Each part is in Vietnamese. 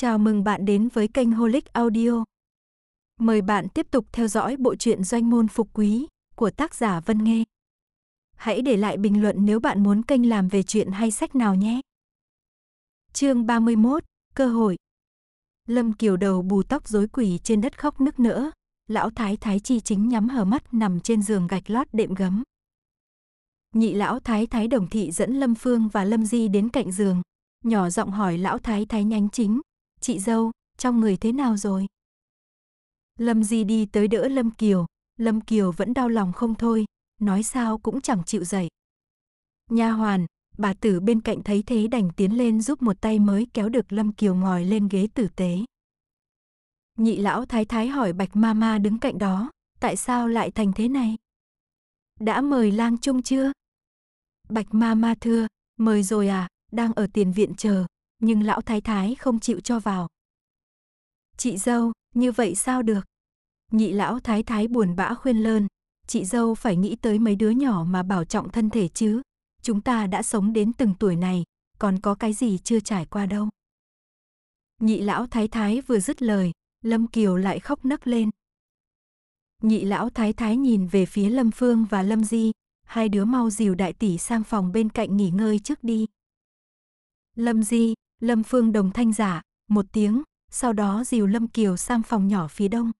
Chào mừng bạn đến với kênh Holic Audio. Mời bạn tiếp tục theo dõi bộ truyện Doanh môn phục quý của tác giả Vân Nghê. Hãy để lại bình luận nếu bạn muốn kênh làm về chuyện hay sách nào nhé. Chương 31: Cơ hội. Lâm Kiều đầu bù tóc rối quỷ trên đất khóc nức nở, lão thái thái chi chính nhắm hờ mắt nằm trên giường gạch lót đệm gấm. Nhị lão thái thái đồng thị dẫn Lâm Phương và Lâm Di đến cạnh giường, nhỏ giọng hỏi lão thái thái nhánh chính, chị dâu, trong người thế nào rồi? Lâm Di đi tới đỡ Lâm Kiều, Lâm Kiều vẫn đau lòng không thôi, nói sao cũng chẳng chịu dậy. Nha hoàn, bà tử bên cạnh thấy thế đành tiến lên giúp một tay mới kéo được Lâm Kiều ngồi lên ghế tử tế. Nhị lão thái thái hỏi Bạch ma ma đứng cạnh đó, tại sao lại thành thế này? Đã mời lang chung chưa? Bạch ma ma thưa, mời rồi à, đang ở tiền viện chờ, nhưng lão thái thái không chịu cho vào. Chị dâu, như vậy sao được? Nhị lão thái thái buồn bã khuyên lơn, chị dâu phải nghĩ tới mấy đứa nhỏ mà bảo trọng thân thể chứ. Chúng ta đã sống đến từng tuổi này, còn có cái gì chưa trải qua đâu. Nhị lão thái thái vừa dứt lời, Lâm Kiều lại khóc nấc lên. Nhị lão thái thái nhìn về phía Lâm Phương và Lâm Di, hai đứa mau dìu đại tỷ sang phòng bên cạnh nghỉ ngơi trước đi. Lâm Di, Lâm Phương Đồng thanh giả, một tiếng, sau đó dìu Lâm Kiều sang phòng nhỏ phía đông.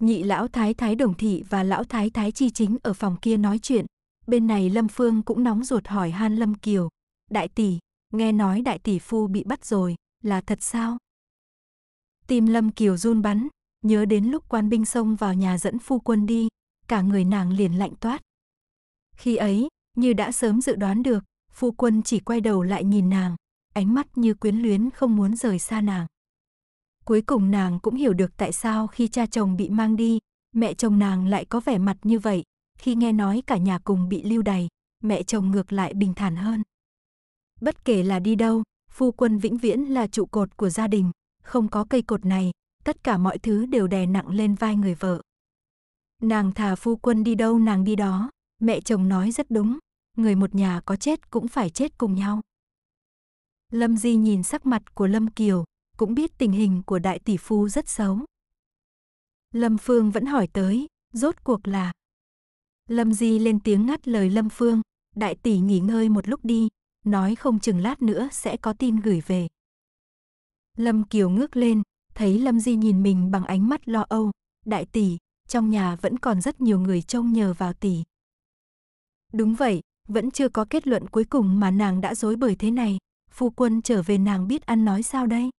Nhị lão thái thái đồng thị và lão thái thái chi chính ở phòng kia nói chuyện, bên này Lâm Phương cũng nóng ruột hỏi han Lâm Kiều, đại tỷ, nghe nói đại tỷ phu bị bắt rồi, là thật sao? Tim Lâm Kiều run bắn, nhớ đến lúc quan binh xông vào nhà dẫn phu quân đi, cả người nàng liền lạnh toát. Khi ấy, như đã sớm dự đoán được, phu quân chỉ quay đầu lại nhìn nàng, ánh mắt như quyến luyến không muốn rời xa nàng. Cuối cùng nàng cũng hiểu được tại sao khi cha chồng bị mang đi, mẹ chồng nàng lại có vẻ mặt như vậy, khi nghe nói cả nhà cùng bị lưu đày, mẹ chồng ngược lại bình thản hơn. Bất kể là đi đâu, phu quân vĩnh viễn là trụ cột của gia đình, không có cây cột này, tất cả mọi thứ đều đè nặng lên vai người vợ. Nàng thà phu quân đi đâu nàng đi đó, mẹ chồng nói rất đúng, người một nhà có chết cũng phải chết cùng nhau. Lâm Di nhìn sắc mặt của Lâm Kiều, cũng biết tình hình của đại tỷ phu rất xấu. Lâm Phương vẫn hỏi tới, rốt cuộc là. Lâm Di lên tiếng ngắt lời Lâm Phương, đại tỷ nghỉ ngơi một lúc đi, nói không chừng lát nữa sẽ có tin gửi về. Lâm Kiều ngước lên, thấy Lâm Di nhìn mình bằng ánh mắt lo âu, đại tỷ, trong nhà vẫn còn rất nhiều người trông nhờ vào tỷ. Đúng vậy, vẫn chưa có kết luận cuối cùng mà nàng đã dối bởi thế này, phu quân trở về nàng biết ăn nói sao đây?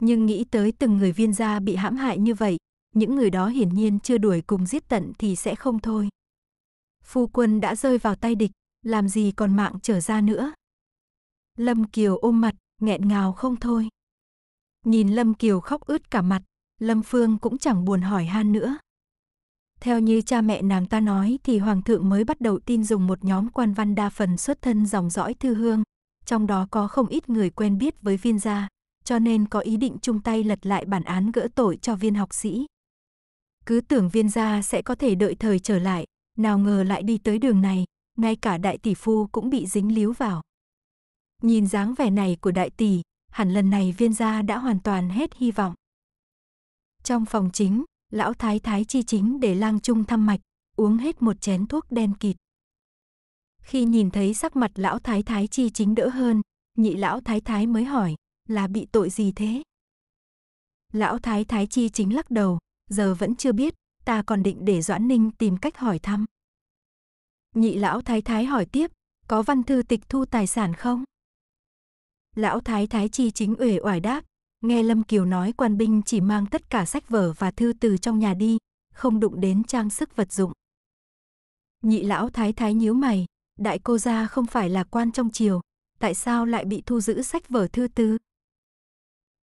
Nhưng nghĩ tới từng người viên gia bị hãm hại như vậy, những người đó hiển nhiên chưa đuổi cùng giết tận thì sẽ không thôi. Phu quân đã rơi vào tay địch, làm gì còn mạng trở ra nữa. Lâm Kiều ôm mặt, nghẹn ngào không thôi. Nhìn Lâm Kiều khóc ướt cả mặt, Lâm Phương cũng chẳng buồn hỏi han nữa. Theo như cha mẹ nàng ta nói thì hoàng thượng mới bắt đầu tin dùng một nhóm quan văn đa phần xuất thân dòng dõi thư hương, trong đó có không ít người quen biết với viên gia, cho nên có ý định chung tay lật lại bản án gỡ tội cho viên học sĩ. Cứ tưởng viên gia sẽ có thể đợi thời trở lại, nào ngờ lại đi tới đường này, ngay cả đại tỷ phu cũng bị dính líu vào. Nhìn dáng vẻ này của đại tỷ, hẳn lần này viên gia đã hoàn toàn hết hy vọng. Trong phòng chính, lão thái thái chi chính để lang trung thăm mạch, uống hết một chén thuốc đen kịt. Khi nhìn thấy sắc mặt lão thái thái chi chính đỡ hơn, nhị lão thái thái mới hỏi, là bị tội gì thế? Lão thái thái chi chính lắc đầu, giờ vẫn chưa biết, ta còn định để Doãn Ninh tìm cách hỏi thăm. Nhị lão thái thái hỏi tiếp, có văn thư tịch thu tài sản không? Lão thái thái chi chính uể oải đáp, nghe Lâm Kiều nói quan binh chỉ mang tất cả sách vở và thư từ trong nhà đi, không đụng đến trang sức vật dụng. Nhị lão thái thái nhíu mày, đại cô gia không phải là quan trong triều, tại sao lại bị thu giữ sách vở thư tư?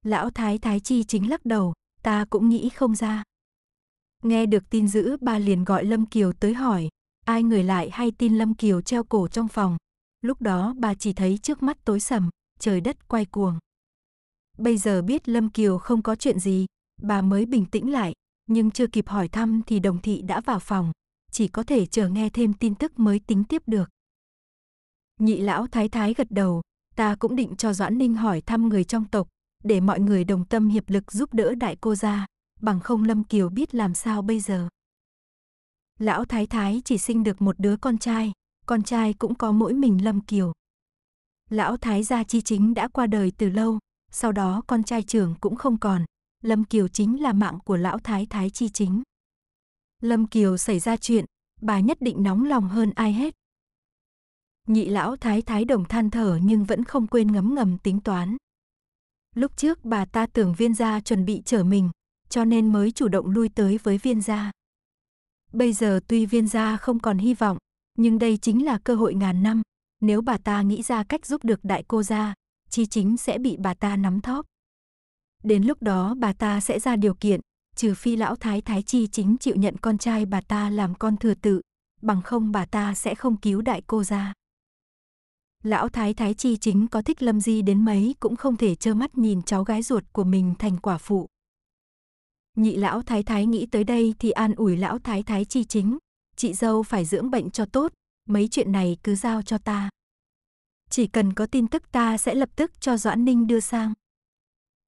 Lão Thái Thái Chi chính lắc đầu, ta cũng nghĩ không ra. Nghe được tin giữ bà liền gọi Lâm Kiều tới hỏi, ai người lại hay tin Lâm Kiều treo cổ trong phòng. Lúc đó bà chỉ thấy trước mắt tối sầm, trời đất quay cuồng. Bây giờ biết Lâm Kiều không có chuyện gì, bà mới bình tĩnh lại, nhưng chưa kịp hỏi thăm thì đồng thị đã vào phòng, chỉ có thể chờ nghe thêm tin tức mới tính tiếp được. Nhị lão thái thái gật đầu, ta cũng định cho Doãn Ninh hỏi thăm người trong tộc, để mọi người đồng tâm hiệp lực giúp đỡ đại cô gia, bằng không Lâm Kiều biết làm sao bây giờ. Lão thái thái chỉ sinh được một đứa con trai, con trai cũng có mỗi mình Lâm Kiều. Lão thái gia chi chính đã qua đời từ lâu, sau đó con trai trưởng cũng không còn, Lâm Kiều chính là mạng của lão thái thái chi chính. Lâm Kiều xảy ra chuyện, bà nhất định nóng lòng hơn ai hết, Nhị lão thái thái đồng than thở nhưng vẫn không quên ngấm ngầm tính toán. Lúc trước bà ta tưởng viên gia chuẩn bị trở mình, cho nên mới chủ động lui tới với viên gia. Bây giờ tuy viên gia không còn hy vọng, nhưng đây chính là cơ hội ngàn năm. Nếu bà ta nghĩ ra cách giúp được đại cô gia, chi chính sẽ bị bà ta nắm thóp. Đến lúc đó bà ta sẽ ra điều kiện, trừ phi lão thái thái chi chính chịu nhận con trai bà ta làm con thừa tự, bằng không bà ta sẽ không cứu đại cô gia lão thái thái chi chính có thích Lâm Di đến mấy cũng không thể trơ mắt nhìn cháu gái ruột của mình thành quả phụ. Nhị lão thái thái nghĩ tới đây thì an ủi lão thái thái chi chính, chị dâu phải dưỡng bệnh cho tốt, mấy chuyện này cứ giao cho ta. Chỉ cần có tin tức ta sẽ lập tức cho Doãn Ninh đưa sang.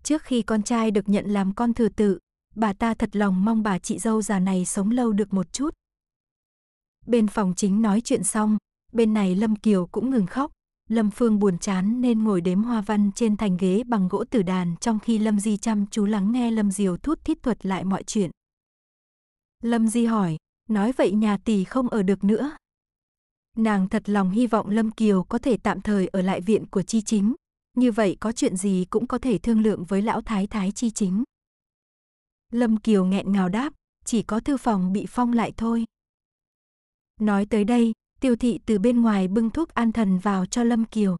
Trước khi con trai được nhận làm con thừa tự, bà ta thật lòng mong bà chị dâu già này sống lâu được một chút. Bên phòng chính nói chuyện xong, bên này Lâm Kiều cũng ngừng khóc, Lâm Phương buồn chán nên ngồi đếm hoa văn trên thành ghế bằng gỗ tử đàn trong khi Lâm Di chăm chú lắng nghe Lâm Diều thút thít thuật lại mọi chuyện. Lâm Di hỏi, nói vậy nhà tỷ không ở được nữa. Nàng thật lòng hy vọng Lâm Kiều có thể tạm thời ở lại viện của chi chính, như vậy có chuyện gì cũng có thể thương lượng với lão thái thái chi chính. Lâm Kiều nghẹn ngào đáp, chỉ có thư phòng bị phong lại thôi. Nói tới đây, tiêu thị từ bên ngoài bưng thuốc an thần vào cho Lâm Kiều.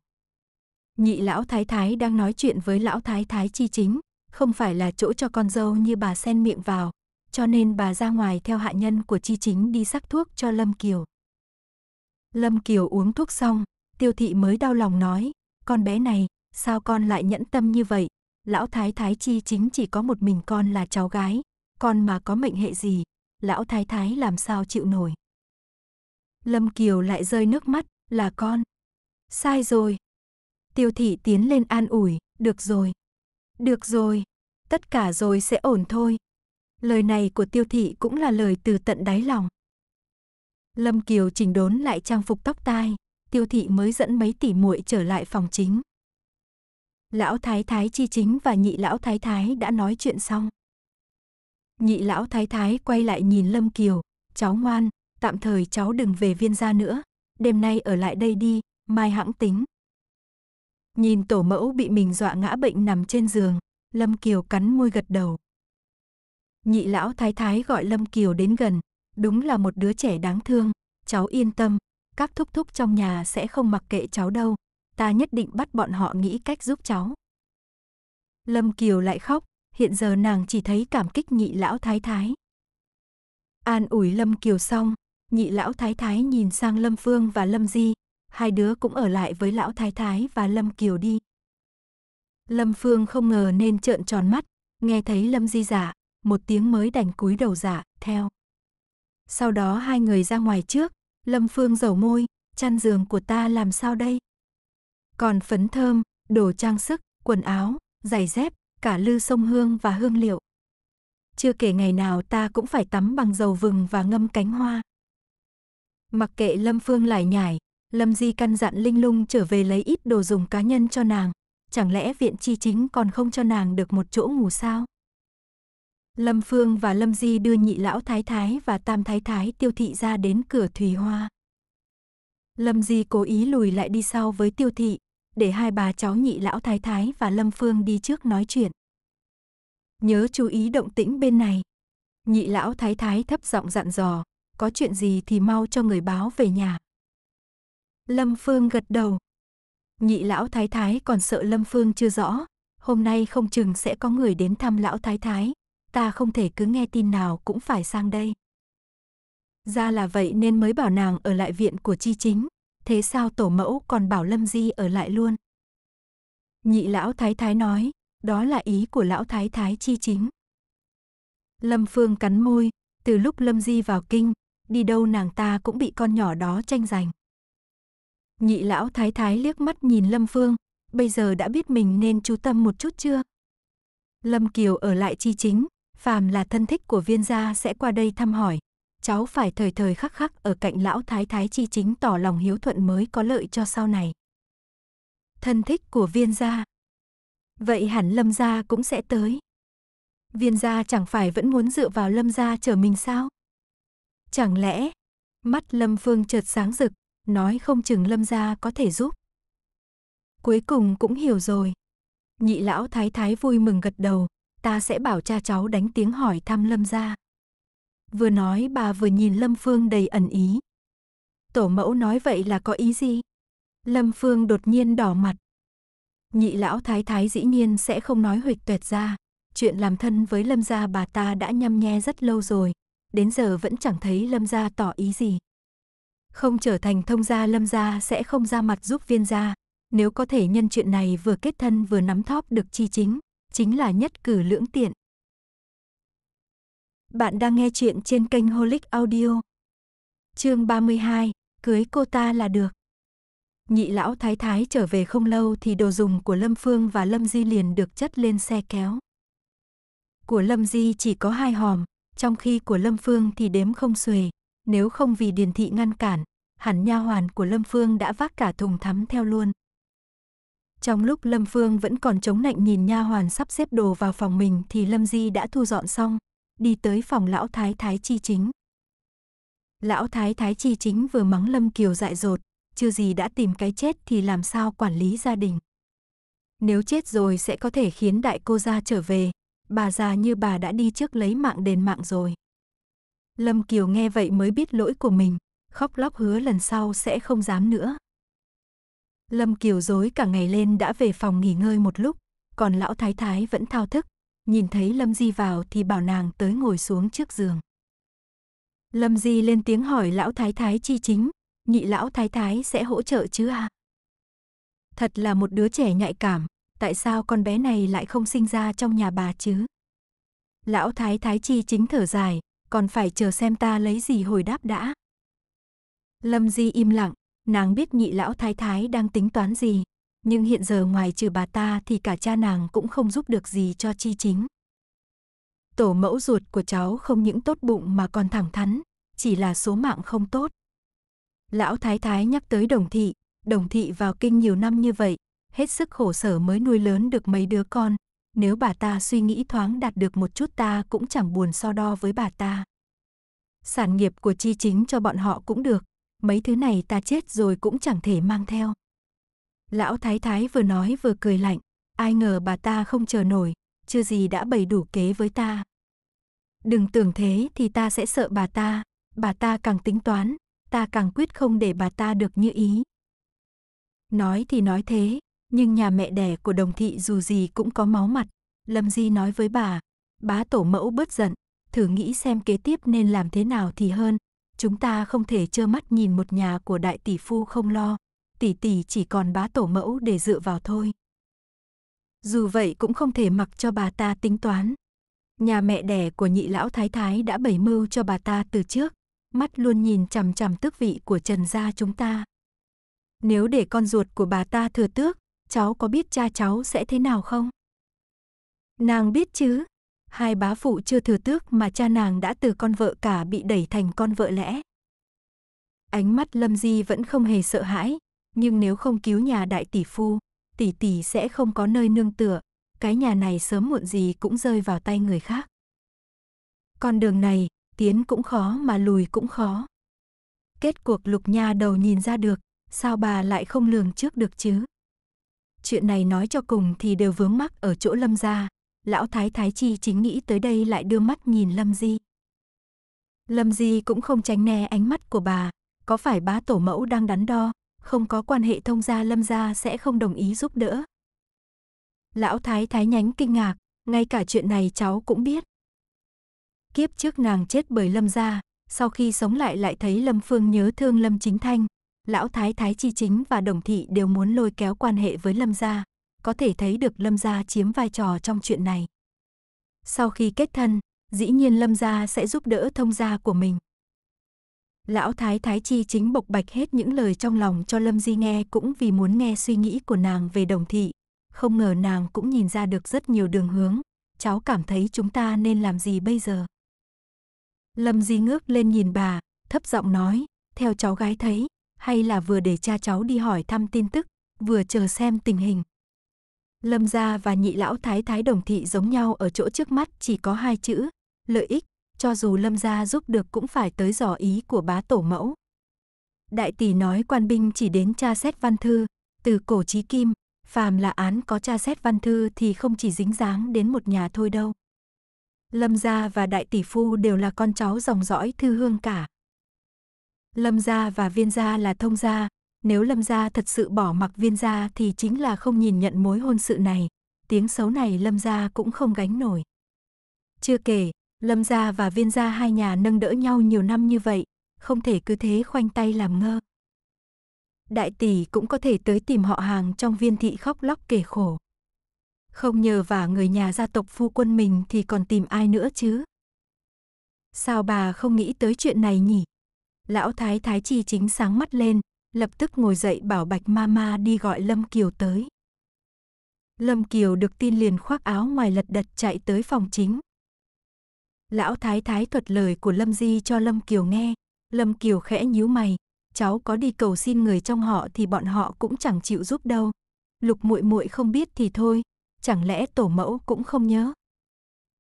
Nhị lão thái thái đang nói chuyện với lão thái thái chi chính, không phải là chỗ cho con dâu như bà sen miệng vào, cho nên bà ra ngoài theo hạ nhân của chi chính đi sắc thuốc cho Lâm Kiều. Lâm Kiều uống thuốc xong, tiêu thị mới đau lòng nói, con bé này, sao con lại nhẫn tâm như vậy? Lão thái thái chi chính chỉ có một mình con là cháu gái, con mà có mệnh hệ gì, lão thái thái làm sao chịu nổi. Lâm Kiều lại rơi nước mắt, là con. Sai rồi. Tiêu thị tiến lên an ủi, được rồi. Được rồi, tất cả rồi sẽ ổn thôi. Lời này của tiêu thị cũng là lời từ tận đáy lòng. Lâm Kiều chỉnh đốn lại trang phục tóc tai, tiêu thị mới dẫn mấy tỷ muội trở lại phòng chính. Lão Thái Thái Chi Chính và nhị lão Thái Thái đã nói chuyện xong. Nhị lão Thái Thái quay lại nhìn Lâm Kiều, cháu ngoan, tạm thời cháu đừng về viên gia nữa, đêm nay ở lại đây đi, mai hãng tính. Nhìn tổ mẫu bị mình dọa ngã bệnh nằm trên giường, Lâm Kiều cắn môi gật đầu. Nhị lão thái thái gọi Lâm Kiều đến gần, đúng là một đứa trẻ đáng thương, cháu yên tâm, các thúc thúc trong nhà sẽ không mặc kệ cháu đâu, ta nhất định bắt bọn họ nghĩ cách giúp cháu. Lâm Kiều lại khóc, hiện giờ nàng chỉ thấy cảm kích nhị lão thái thái. An ủi Lâm Kiều xong, Nhị lão thái thái nhìn sang Lâm Phương và Lâm Di, hai đứa cũng ở lại với lão thái thái và Lâm Kiều đi. Lâm Phương không ngờ nên trợn tròn mắt, nghe thấy Lâm Di giả, một tiếng mới đành cúi đầu giả, theo. Sau đó hai người ra ngoài trước, Lâm Phương dầu môi, chăn giường của ta làm sao đây? Còn phấn thơm, đồ trang sức, quần áo, giày dép, cả lư sông hương và hương liệu. Chưa kể ngày nào ta cũng phải tắm bằng dầu vừng và ngâm cánh hoa. Mặc kệ Lâm Phương lải nhải, Lâm Di căn dặn Linh Lung trở về lấy ít đồ dùng cá nhân cho nàng. Chẳng lẽ viện chi chính còn không cho nàng được một chỗ ngủ sao? Lâm Phương và Lâm Di đưa nhị lão thái thái và tam thái thái tiêu thị ra đến cửa Thủy Hoa. Lâm Di cố ý lùi lại đi sau với tiêu thị, để hai bà cháu nhị lão thái thái và Lâm Phương đi trước nói chuyện. Nhớ chú ý động tĩnh bên này. Nhị lão thái thái thấp giọng dặn dò, có chuyện gì thì mau cho người báo về nhà. Lâm Phương gật đầu. Nhị lão thái thái còn sợ Lâm Phương chưa rõ, hôm nay không chừng sẽ có người đến thăm lão thái thái, ta không thể cứ nghe tin nào cũng phải sang đây. Ra là vậy nên mới bảo nàng ở lại viện của chi chính, thế sao tổ mẫu còn bảo Lâm Di ở lại luôn. Nhị lão thái thái nói, đó là ý của lão thái thái chi chính. Lâm Phương cắn môi, từ lúc Lâm Di vào kinh, đi đâu nàng ta cũng bị con nhỏ đó tranh giành. Nhị lão thái thái liếc mắt nhìn Lâm Phương, bây giờ đã biết mình nên chú tâm một chút chưa? Lâm Kiều ở lại chi chính, phàm là thân thích của viên gia sẽ qua đây thăm hỏi. Cháu phải thời thời khắc khắc ở cạnh lão thái thái chi chính tỏ lòng hiếu thuận mới có lợi cho sau này. Thân thích của viên gia. Vậy hẳn lâm gia cũng sẽ tới. Viên gia chẳng phải vẫn muốn dựa vào lâm gia chờ mình sao? Chẳng lẽ? Mắt Lâm Phương chợt sáng rực, nói không chừng Lâm gia có thể giúp. Cuối cùng cũng hiểu rồi. Nhị lão thái thái vui mừng gật đầu, ta sẽ bảo cha cháu đánh tiếng hỏi thăm Lâm gia. Vừa nói bà vừa nhìn Lâm Phương đầy ẩn ý. Tổ mẫu nói vậy là có ý gì? Lâm Phương đột nhiên đỏ mặt. Nhị lão thái thái dĩ nhiên sẽ không nói huỵch tuệt ra. Chuyện làm thân với Lâm gia bà ta đã nhăm nhe rất lâu rồi, đến giờ vẫn chẳng thấy Lâm gia tỏ ý gì. Không trở thành thông gia Lâm gia sẽ không ra mặt giúp viên gia, nếu có thể nhân chuyện này vừa kết thân vừa nắm thóp được chi chính, chính là nhất cử lưỡng tiện. Bạn đang nghe chuyện trên kênh Holic Audio. Chương 32, cưới cô ta là được. Nhị lão thái thái trở về không lâu thì đồ dùng của Lâm Phương và Lâm Di liền được chất lên xe kéo. Của Lâm Di chỉ có hai hòm, trong khi của Lâm Phương thì đếm không xuể, nếu không vì Điền Thị ngăn cản, hẳn nha hoàn của Lâm Phương đã vác cả thùng thắm theo luôn. Trong lúc Lâm Phương vẫn còn chống nạnh nhìn nha hoàn sắp xếp đồ vào phòng mình thì Lâm Di đã thu dọn xong, đi tới phòng lão thái thái chi chính. Lão thái thái chi chính vừa mắng Lâm Kiều dại dột, chưa gì đã tìm cái chết thì làm sao quản lý gia đình. Nếu chết rồi sẽ có thể khiến đại cô gia trở về, bà già như bà đã đi trước lấy mạng đền mạng rồi. Lâm Kiều nghe vậy mới biết lỗi của mình, khóc lóc hứa lần sau sẽ không dám nữa. Lâm Kiều dối cả ngày lên đã về phòng nghỉ ngơi một lúc, còn lão thái thái vẫn thao thức, nhìn thấy Lâm Di vào thì bảo nàng tới ngồi xuống trước giường. Lâm Di lên tiếng hỏi lão thái thái chi chính, nhị lão thái thái sẽ hỗ trợ chứ à? Thật là một đứa trẻ nhạy cảm, tại sao con bé này lại không sinh ra trong nhà bà chứ? Lão Thái Thái Chi chính thở dài, còn phải chờ xem ta lấy gì hồi đáp đã. Lâm Di im lặng, nàng biết nhị lão Thái Thái đang tính toán gì, nhưng hiện giờ ngoài trừ bà ta thì cả cha nàng cũng không giúp được gì cho Chi chính. Tổ mẫu ruột của cháu không những tốt bụng mà còn thẳng thắn, chỉ là số mạng không tốt. Lão Thái Thái nhắc tới đồng thị, đồng thị vào kinh nhiều năm như vậy, hết sức khổ sở mới nuôi lớn được mấy đứa con, nếu bà ta suy nghĩ thoáng đạt được một chút ta cũng chẳng buồn so đo với bà ta. Sản nghiệp của chi chính cho bọn họ cũng được, mấy thứ này ta chết rồi cũng chẳng thể mang theo. Lão Thái Thái vừa nói vừa cười lạnh, ai ngờ bà ta không chờ nổi, chưa gì đã bày đủ kế với ta. Đừng tưởng thế thì ta sẽ sợ bà ta, bà ta càng tính toán, ta càng quyết không để bà ta được như ý. Nói thì nói thế, nhưng nhà mẹ đẻ của đồng thị dù gì cũng có máu mặt. Lâm Di nói với bà, bá tổ mẫu bớt giận, thử nghĩ xem kế tiếp nên làm thế nào thì hơn. Chúng ta không thể trơ mắt nhìn một nhà của đại tỷ phu không lo, tỷ tỷ chỉ còn bá tổ mẫu để dựa vào thôi. Dù vậy cũng không thể mặc cho bà ta tính toán. Nhà mẹ đẻ của nhị lão thái thái đã bày mưu cho bà ta từ trước, mắt luôn nhìn chằm chằm tước vị của Trần gia chúng ta. Nếu để con ruột của bà ta thừa tước, cháu có biết cha cháu sẽ thế nào không? Nàng biết chứ, hai bá phụ chưa thừa tước mà cha nàng đã từ con vợ cả bị đẩy thành con vợ lẽ. Ánh mắt Lâm Di vẫn không hề sợ hãi, nhưng nếu không cứu nhà đại tỷ phu, tỷ tỷ sẽ không có nơi nương tựa, cái nhà này sớm muộn gì cũng rơi vào tay người khác. Con đường này, tiến cũng khó mà lùi cũng khó. Kết cuộc lục nha đầu nhìn ra được, sao bà lại không lường trước được chứ? chuyện này nói cho cùng thì đều vướng mắc ở chỗ Lâm gia. Lão Thái Thái Chi chính nghĩ tới đây lại đưa mắt nhìn Lâm Di. Lâm Di cũng không tránh né ánh mắt của bà, có phải bá tổ mẫu đang đắn đo, không có quan hệ thông gia Lâm gia sẽ không đồng ý giúp đỡ. Lão Thái Thái nhánh kinh ngạc, ngay cả chuyện này cháu cũng biết. Kiếp trước nàng chết bởi Lâm gia, sau khi sống lại lại thấy Lâm Phương nhớ thương Lâm Chính Thanh, lão thái thái chi chính và đồng thị đều muốn lôi kéo quan hệ với lâm gia, có thể thấy được lâm gia chiếm vai trò trong chuyện này. Sau khi kết thân, dĩ nhiên lâm gia sẽ giúp đỡ thông gia của mình. Lão thái thái chi chính bộc bạch hết những lời trong lòng cho lâm di nghe cũng vì muốn nghe suy nghĩ của nàng về đồng thị. Không ngờ nàng cũng nhìn ra được rất nhiều đường hướng. Cháu cảm thấy chúng ta nên làm gì bây giờ? Lâm di ngước lên nhìn bà, thấp giọng nói, theo cháu gái thấy, hay là vừa để cha cháu đi hỏi thăm tin tức, vừa chờ xem tình hình. Lâm gia và nhị lão thái thái đồng thị giống nhau ở chỗ trước mắt chỉ có hai chữ, lợi ích, cho dù lâm gia giúp được cũng phải tới dò ý của bá tổ mẫu. Đại tỷ nói quan binh chỉ đến tra xét văn thư, từ cổ chí kim, phàm là án có tra xét văn thư thì không chỉ dính dáng đến một nhà thôi đâu. Lâm gia và đại tỷ phu đều là con cháu dòng dõi thư hương cả. Lâm gia và viên gia là thông gia, nếu lâm gia thật sự bỏ mặc viên gia thì chính là không nhìn nhận mối hôn sự này, tiếng xấu này lâm gia cũng không gánh nổi. Chưa kể, lâm gia và viên gia hai nhà nâng đỡ nhau nhiều năm như vậy, không thể cứ thế khoanh tay làm ngơ. Đại tỷ cũng có thể tới tìm họ hàng trong viên thị khóc lóc kể khổ. Không nhờ vả người nhà gia tộc phu quân mình thì còn tìm ai nữa chứ? Sao bà không nghĩ tới chuyện này nhỉ? Lão Thái Thái Chi chính sáng mắt lên, lập tức ngồi dậy bảo Bạch Mama đi gọi Lâm Kiều tới. Lâm Kiều được tin liền khoác áo ngoài lật đật chạy tới phòng chính. Lão Thái Thái thuật lời của Lâm Di cho Lâm Kiều nghe, Lâm Kiều khẽ nhíu mày, cháu có đi cầu xin người trong họ thì bọn họ cũng chẳng chịu giúp đâu. Lục muội muội không biết thì thôi, chẳng lẽ tổ mẫu cũng không nhớ.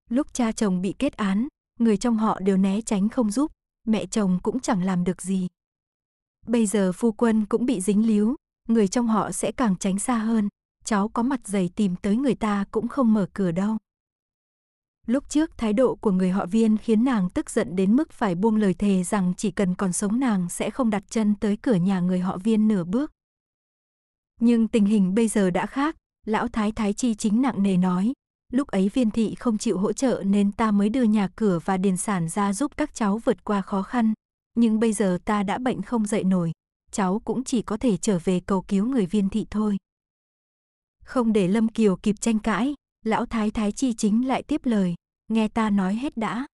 Lúc cha chồng bị kết án, người trong họ đều né tránh không giúp, mẹ chồng cũng chẳng làm được gì. Bây giờ phu quân cũng bị dính líu, người trong họ sẽ càng tránh xa hơn, cháu có mặt dày tìm tới người ta cũng không mở cửa đâu. Lúc trước thái độ của người họ viên khiến nàng tức giận đến mức phải buông lời thề rằng chỉ cần còn sống nàng sẽ không đặt chân tới cửa nhà người họ viên nửa bước. Nhưng tình hình bây giờ đã khác, lão thái thái chi chính nặng nề nói, lúc ấy viên thị không chịu hỗ trợ nên ta mới đưa nhà cửa và điền sản ra giúp các cháu vượt qua khó khăn. Nhưng bây giờ ta đã bệnh không dậy nổi, cháu cũng chỉ có thể trở về cầu cứu người viên thị thôi. Không để Lâm Kiều kịp tranh cãi, lão thái thái chi chính lại tiếp lời, nghe ta nói hết đã.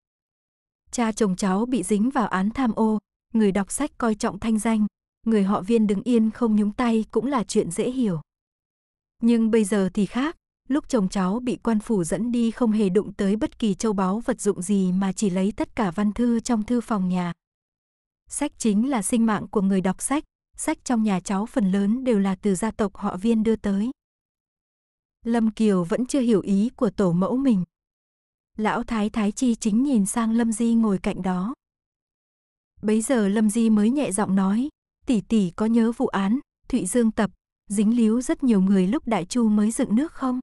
Cha chồng cháu bị dính vào án tham ô, người đọc sách coi trọng thanh danh, người họ viên đứng yên không nhúng tay cũng là chuyện dễ hiểu. Nhưng bây giờ thì khác, lúc chồng cháu bị quan phủ dẫn đi không hề đụng tới bất kỳ châu báu vật dụng gì mà chỉ lấy tất cả văn thư trong thư phòng nhà. Sách chính là sinh mạng của người đọc sách, sách trong nhà cháu phần lớn đều là từ gia tộc họ viên đưa tới. Lâm Kiều vẫn chưa hiểu ý của tổ mẫu mình. Lão Thái Thái Chi chính nhìn sang Lâm Di ngồi cạnh đó. Bấy giờ Lâm Di mới nhẹ giọng nói, tỷ tỷ có nhớ vụ án, Thụy Dương tập, dính líu rất nhiều người lúc Đại Chu mới dựng nước không?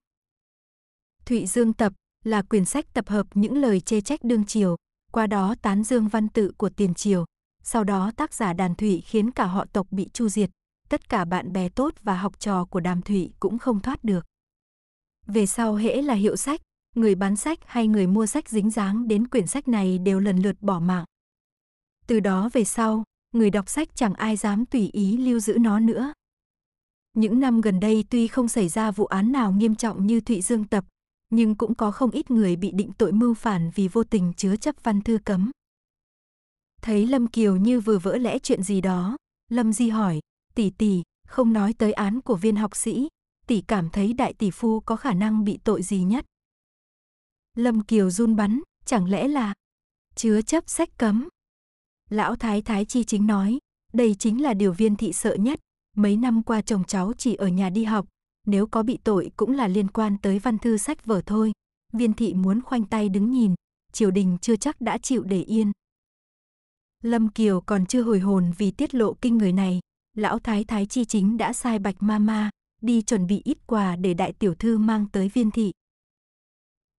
Thụy Dương Tập là quyển sách tập hợp những lời chê trách đương triều, qua đó tán dương văn tự của tiền triều. Sau đó tác giả Đàn Thụy khiến cả họ tộc bị chu diệt, tất cả bạn bè tốt và học trò của Đàm Thụy cũng không thoát được. Về sau hễ là hiệu sách, người bán sách hay người mua sách dính dáng đến quyển sách này đều lần lượt bỏ mạng. Từ đó về sau, người đọc sách chẳng ai dám tùy ý lưu giữ nó nữa. Những năm gần đây tuy không xảy ra vụ án nào nghiêm trọng như Thụy Dương Tập, nhưng cũng có không ít người bị định tội mưu phản vì vô tình chứa chấp văn thư cấm. Thấy Lâm Kiều như vừa vỡ lẽ chuyện gì đó, Lâm Di hỏi, tỷ tỷ, không nói tới án của viên học sĩ, tỷ cảm thấy đại tỷ phu có khả năng bị tội gì nhất. Lâm Kiều run bắn, chẳng lẽ là chứa chấp sách cấm. Lão Thái Thái Chi chính nói, đây chính là điều viên thị sợ nhất, mấy năm qua chồng cháu chỉ ở nhà đi học, nếu có bị tội cũng là liên quan tới văn thư sách vở thôi. Viên thị muốn khoanh tay đứng nhìn, triều đình chưa chắc đã chịu để yên. Lâm Kiều còn chưa hồi hồn vì tiết lộ kinh người này, lão thái thái chi chính đã sai bạch ma ma, đi chuẩn bị ít quà để đại tiểu thư mang tới viên thị.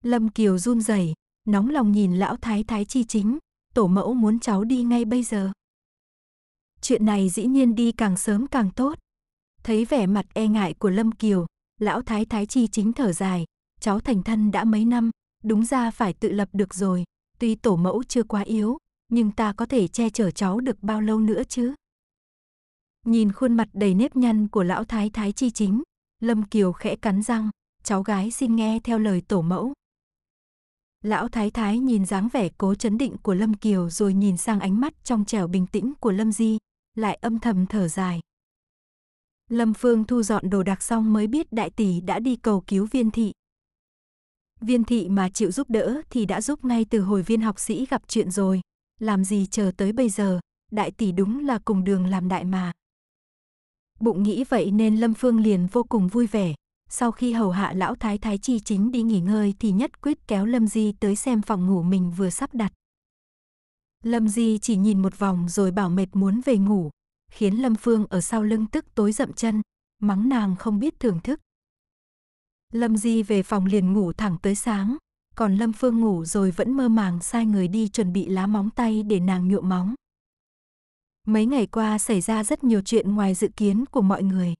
Lâm Kiều run rẩy, nóng lòng nhìn lão thái thái chi chính, tổ mẫu muốn cháu đi ngay bây giờ. Chuyện này dĩ nhiên đi càng sớm càng tốt. Thấy vẻ mặt e ngại của Lâm Kiều, lão thái thái chi chính thở dài, cháu thành thân đã mấy năm, đúng ra phải tự lập được rồi, tuy tổ mẫu chưa quá yếu, nhưng ta có thể che chở cháu được bao lâu nữa chứ? Nhìn khuôn mặt đầy nếp nhăn của lão thái thái chi chính, Lâm Kiều khẽ cắn răng, cháu gái xin nghe theo lời tổ mẫu. Lão thái thái nhìn dáng vẻ cố chấn định của Lâm Kiều rồi nhìn sang ánh mắt trong trẻo bình tĩnh của Lâm Di, lại âm thầm thở dài, Lâm Phương thu dọn đồ đạc xong mới biết đại tỷ đã đi cầu cứu viên thị. Viên thị mà chịu giúp đỡ thì đã giúp ngay từ hồi viên học sĩ gặp chuyện rồi. Làm gì chờ tới bây giờ, đại tỷ đúng là cùng đường làm đại mà. Bụng nghĩ vậy nên Lâm Phương liền vô cùng vui vẻ. Sau khi hầu hạ lão thái thái chi chính đi nghỉ ngơi thì nhất quyết kéo Lâm Di tới xem phòng ngủ mình vừa sắp đặt. Lâm Di chỉ nhìn một vòng rồi bảo mệt muốn về ngủ, khiến Lâm Phương ở sau lưng tức tối dậm chân, mắng nàng không biết thưởng thức. Lâm Di về phòng liền ngủ thẳng tới sáng, còn Lâm Phương ngủ rồi vẫn mơ màng sai người đi chuẩn bị lá móng tay để nàng nhuộm móng. Mấy ngày qua xảy ra rất nhiều chuyện ngoài dự kiến của mọi người.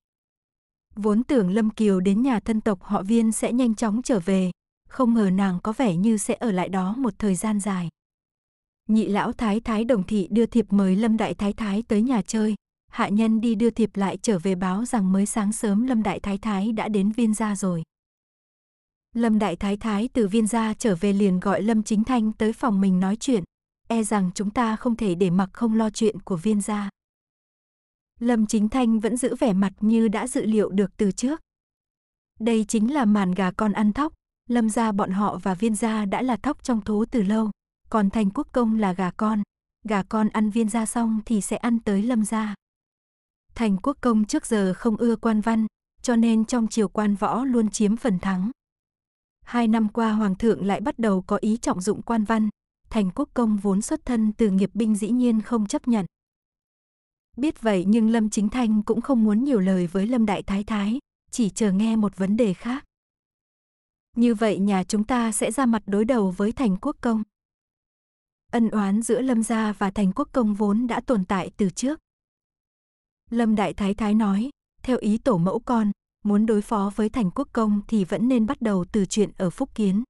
Vốn tưởng Lâm Kiều đến nhà thân tộc họ viên sẽ nhanh chóng trở về, không ngờ nàng có vẻ như sẽ ở lại đó một thời gian dài. Nhị lão thái thái đồng thị đưa thiệp mời Lâm Đại Thái Thái tới nhà chơi, hạ nhân đi đưa thiệp lại trở về báo rằng mới sáng sớm Lâm Đại Thái Thái đã đến viên gia rồi. Lâm Đại Thái Thái từ viên gia trở về liền gọi Lâm Chính Thanh tới phòng mình nói chuyện, e rằng chúng ta không thể để mặc không lo chuyện của viên gia. Lâm Chính Thanh vẫn giữ vẻ mặt như đã dự liệu được từ trước. Đây chính là màn gà con ăn thóc, Lâm gia bọn họ và viên gia đã là thóc trong thố từ lâu, còn thành quốc công là gà con. Gà con ăn viên gia xong thì sẽ ăn tới Lâm gia. Thành quốc công trước giờ không ưa quan văn, cho nên trong triều quan võ luôn chiếm phần thắng. Hai năm qua hoàng thượng lại bắt đầu có ý trọng dụng quan văn, thành quốc công vốn xuất thân từ nghiệp binh dĩ nhiên không chấp nhận. Biết vậy nhưng Lâm Chính Thanh cũng không muốn nhiều lời với Lâm Đại Thái Thái, chỉ chờ nghe một vấn đề khác. Như vậy nhà chúng ta sẽ ra mặt đối đầu với thành quốc công. Ân oán giữa Lâm gia và thành quốc công vốn đã tồn tại từ trước. Lâm Đại Thái Thái nói, theo ý tổ mẫu con, muốn đối phó với thành quốc công thì vẫn nên bắt đầu từ chuyện ở Phúc Kiến.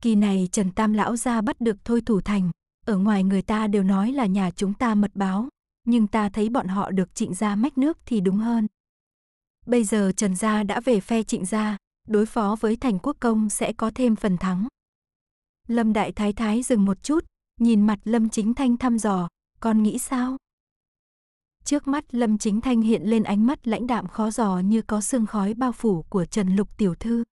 Kỳ này Trần Tam Lão ra bắt được thôi thủ thành, ở ngoài người ta đều nói là nhà chúng ta mật báo, nhưng ta thấy bọn họ được trịnh gia mách nước thì đúng hơn. Bây giờ Trần Gia đã về phe trịnh gia, đối phó với thành quốc công sẽ có thêm phần thắng. Lâm Đại Thái Thái dừng một chút, nhìn mặt Lâm Chính Thanh thăm dò, con nghĩ sao? Trước mắt Lâm Chính Thanh hiện lên ánh mắt lãnh đạm khó giò như có sương khói bao phủ của Trần Lục Tiểu Thư.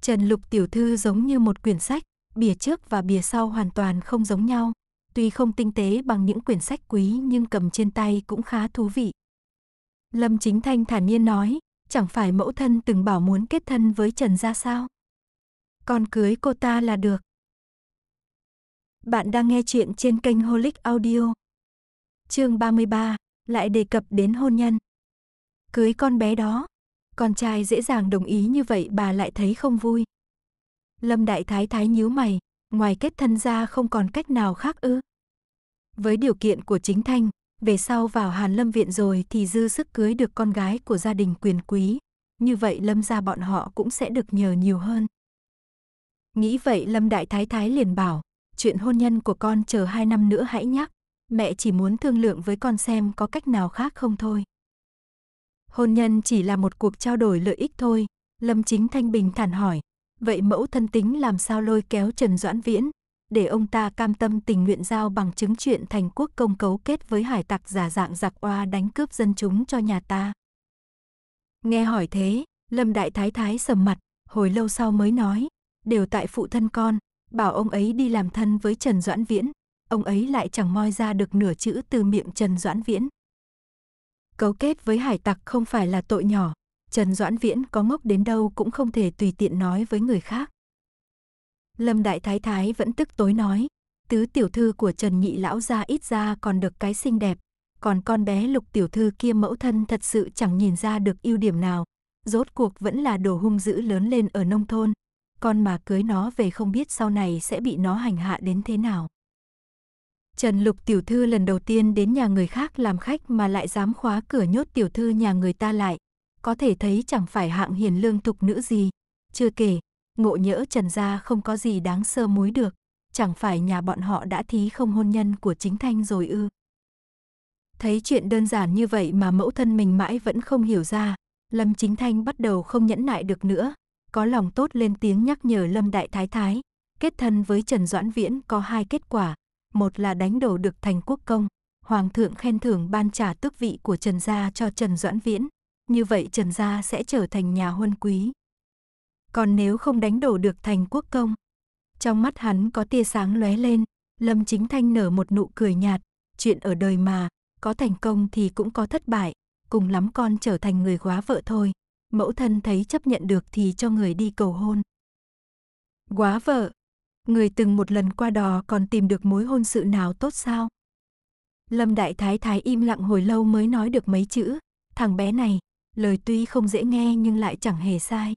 Trần Lục Tiểu Thư giống như một quyển sách, bìa trước và bìa sau hoàn toàn không giống nhau. Tuy không tinh tế bằng những quyển sách quý nhưng cầm trên tay cũng khá thú vị. Lâm Chính Thanh thản nhiên nói, chẳng phải mẫu thân từng bảo muốn kết thân với Trần ra sao? Con cưới cô ta là được. Bạn đang nghe chuyện trên kênh Holic Audio chương 33, lại đề cập đến hôn nhân. Cưới con bé đó, con trai dễ dàng đồng ý như vậy bà lại thấy không vui. Lâm Đại Thái Thái nhíu mày, ngoài kết thân ra không còn cách nào khác ư. Với điều kiện của chính thanh, về sau vào Hàn Lâm Viện rồi thì dư sức cưới được con gái của gia đình quyền quý. Như vậy Lâm gia bọn họ cũng sẽ được nhờ nhiều hơn. Nghĩ vậy Lâm Đại Thái Thái liền bảo, chuyện hôn nhân của con chờ hai năm nữa hãy nhắc mẹ chỉ muốn thương lượng với con xem có cách nào khác không thôi. Hôn nhân chỉ là một cuộc trao đổi lợi ích thôi, Lâm Chính Thanh bình thản hỏi, vậy mẫu thân tính làm sao lôi kéo Trần Doãn Viễn, để ông ta cam tâm tình nguyện giao bằng chứng chuyện thành quốc công cấu kết với hải tặc giả dạng giặc oa đánh cướp dân chúng cho nhà ta. Nghe hỏi thế, Lâm Đại Thái Thái sầm mặt, hồi lâu sau mới nói, đều tại phụ thân con, bảo ông ấy đi làm thân với Trần Doãn Viễn, ông ấy lại chẳng moi ra được nửa chữ từ miệng Trần Doãn Viễn. Cấu kết với hải tặc không phải là tội nhỏ, Trần Doãn Viễn có ngốc đến đâu cũng không thể tùy tiện nói với người khác. Lâm Đại Thái Thái vẫn tức tối nói, tứ tiểu thư của Trần Nhị Lão ra ít ra còn được cái xinh đẹp, còn con bé lục tiểu thư kia mẫu thân thật sự chẳng nhìn ra được ưu điểm nào, rốt cuộc vẫn là đồ hung dữ lớn lên ở nông thôn, con mà cưới nó về không biết sau này sẽ bị nó hành hạ đến thế nào. Trần Lục tiểu thư lần đầu tiên đến nhà người khác làm khách mà lại dám khóa cửa nhốt tiểu thư nhà người ta lại, có thể thấy chẳng phải hạng hiền lương tục nữ gì. Chưa kể, ngộ nhỡ Trần gia không có gì đáng sơ muối được, chẳng phải nhà bọn họ đã thí không hôn nhân của chính thanh rồi ư. Thấy chuyện đơn giản như vậy mà mẫu thân mình mãi vẫn không hiểu ra, Lâm Chính Thanh bắt đầu không nhẫn nại được nữa, có lòng tốt lên tiếng nhắc nhở Lâm Đại Thái Thái, kết thân với Trần Doãn Viễn có hai kết quả, một là đánh đổ được thành quốc công, Hoàng thượng khen thưởng ban trả tước vị của Trần Gia cho Trần Doãn Viễn, như vậy Trần Gia sẽ trở thành nhà huân quý. Còn nếu không đánh đổ được thành quốc công, trong mắt hắn có tia sáng lóe lên, Lâm Chính Thanh nở một nụ cười nhạt, chuyện ở đời mà, có thành công thì cũng có thất bại, cùng lắm con trở thành người quá vợ thôi, mẫu thân thấy chấp nhận được thì cho người đi cầu hôn. Quá vợ, người từng một lần qua đò còn tìm được mối hôn sự nào tốt sao? Lâm Đại Thái Thái im lặng hồi lâu mới nói được mấy chữ, thằng bé này, lời tuy không dễ nghe nhưng lại chẳng hề sai.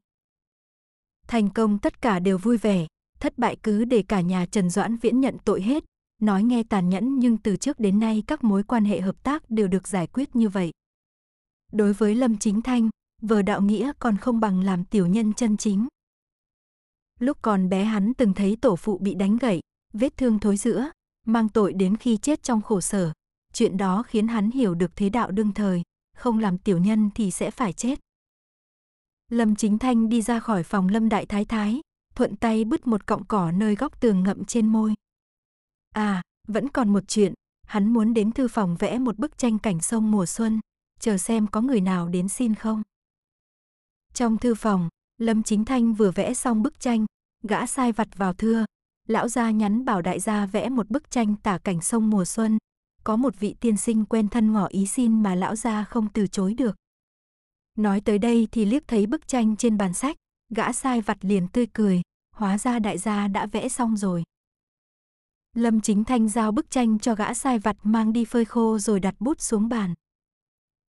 Thành công tất cả đều vui vẻ, thất bại cứ để cả nhà Trần Doãn Viễn nhận tội hết, nói nghe tàn nhẫn nhưng từ trước đến nay các mối quan hệ hợp tác đều được giải quyết như vậy. Đối với Lâm Chính Thanh, vờ đạo nghĩa còn không bằng làm tiểu nhân chân chính. Lúc còn bé hắn từng thấy tổ phụ bị đánh gậy, vết thương thối giữa, mang tội đến khi chết trong khổ sở. Chuyện đó khiến hắn hiểu được thế đạo đương thời, không làm tiểu nhân thì sẽ phải chết. Lâm Chính Thanh đi ra khỏi phòng Lâm Đại Thái Thái, thuận tay bứt một cọng cỏ nơi góc tường ngậm trên môi. À, vẫn còn một chuyện, hắn muốn đến thư phòng vẽ một bức tranh cảnh sông mùa xuân, chờ xem có người nào đến xin không. Trong thư phòng, Lâm Chính Thanh vừa vẽ xong bức tranh, gã sai vặt vào thưa. Lão gia nhắn bảo đại gia vẽ một bức tranh tả cảnh sông mùa xuân. Có một vị tiên sinh quen thân ngỏ ý xin mà lão gia không từ chối được. Nói tới đây thì liếc thấy bức tranh trên bàn sách, gã sai vặt liền tươi cười, hóa ra đại gia đã vẽ xong rồi. Lâm Chính Thanh giao bức tranh cho gã sai vặt mang đi phơi khô rồi đặt bút xuống bàn.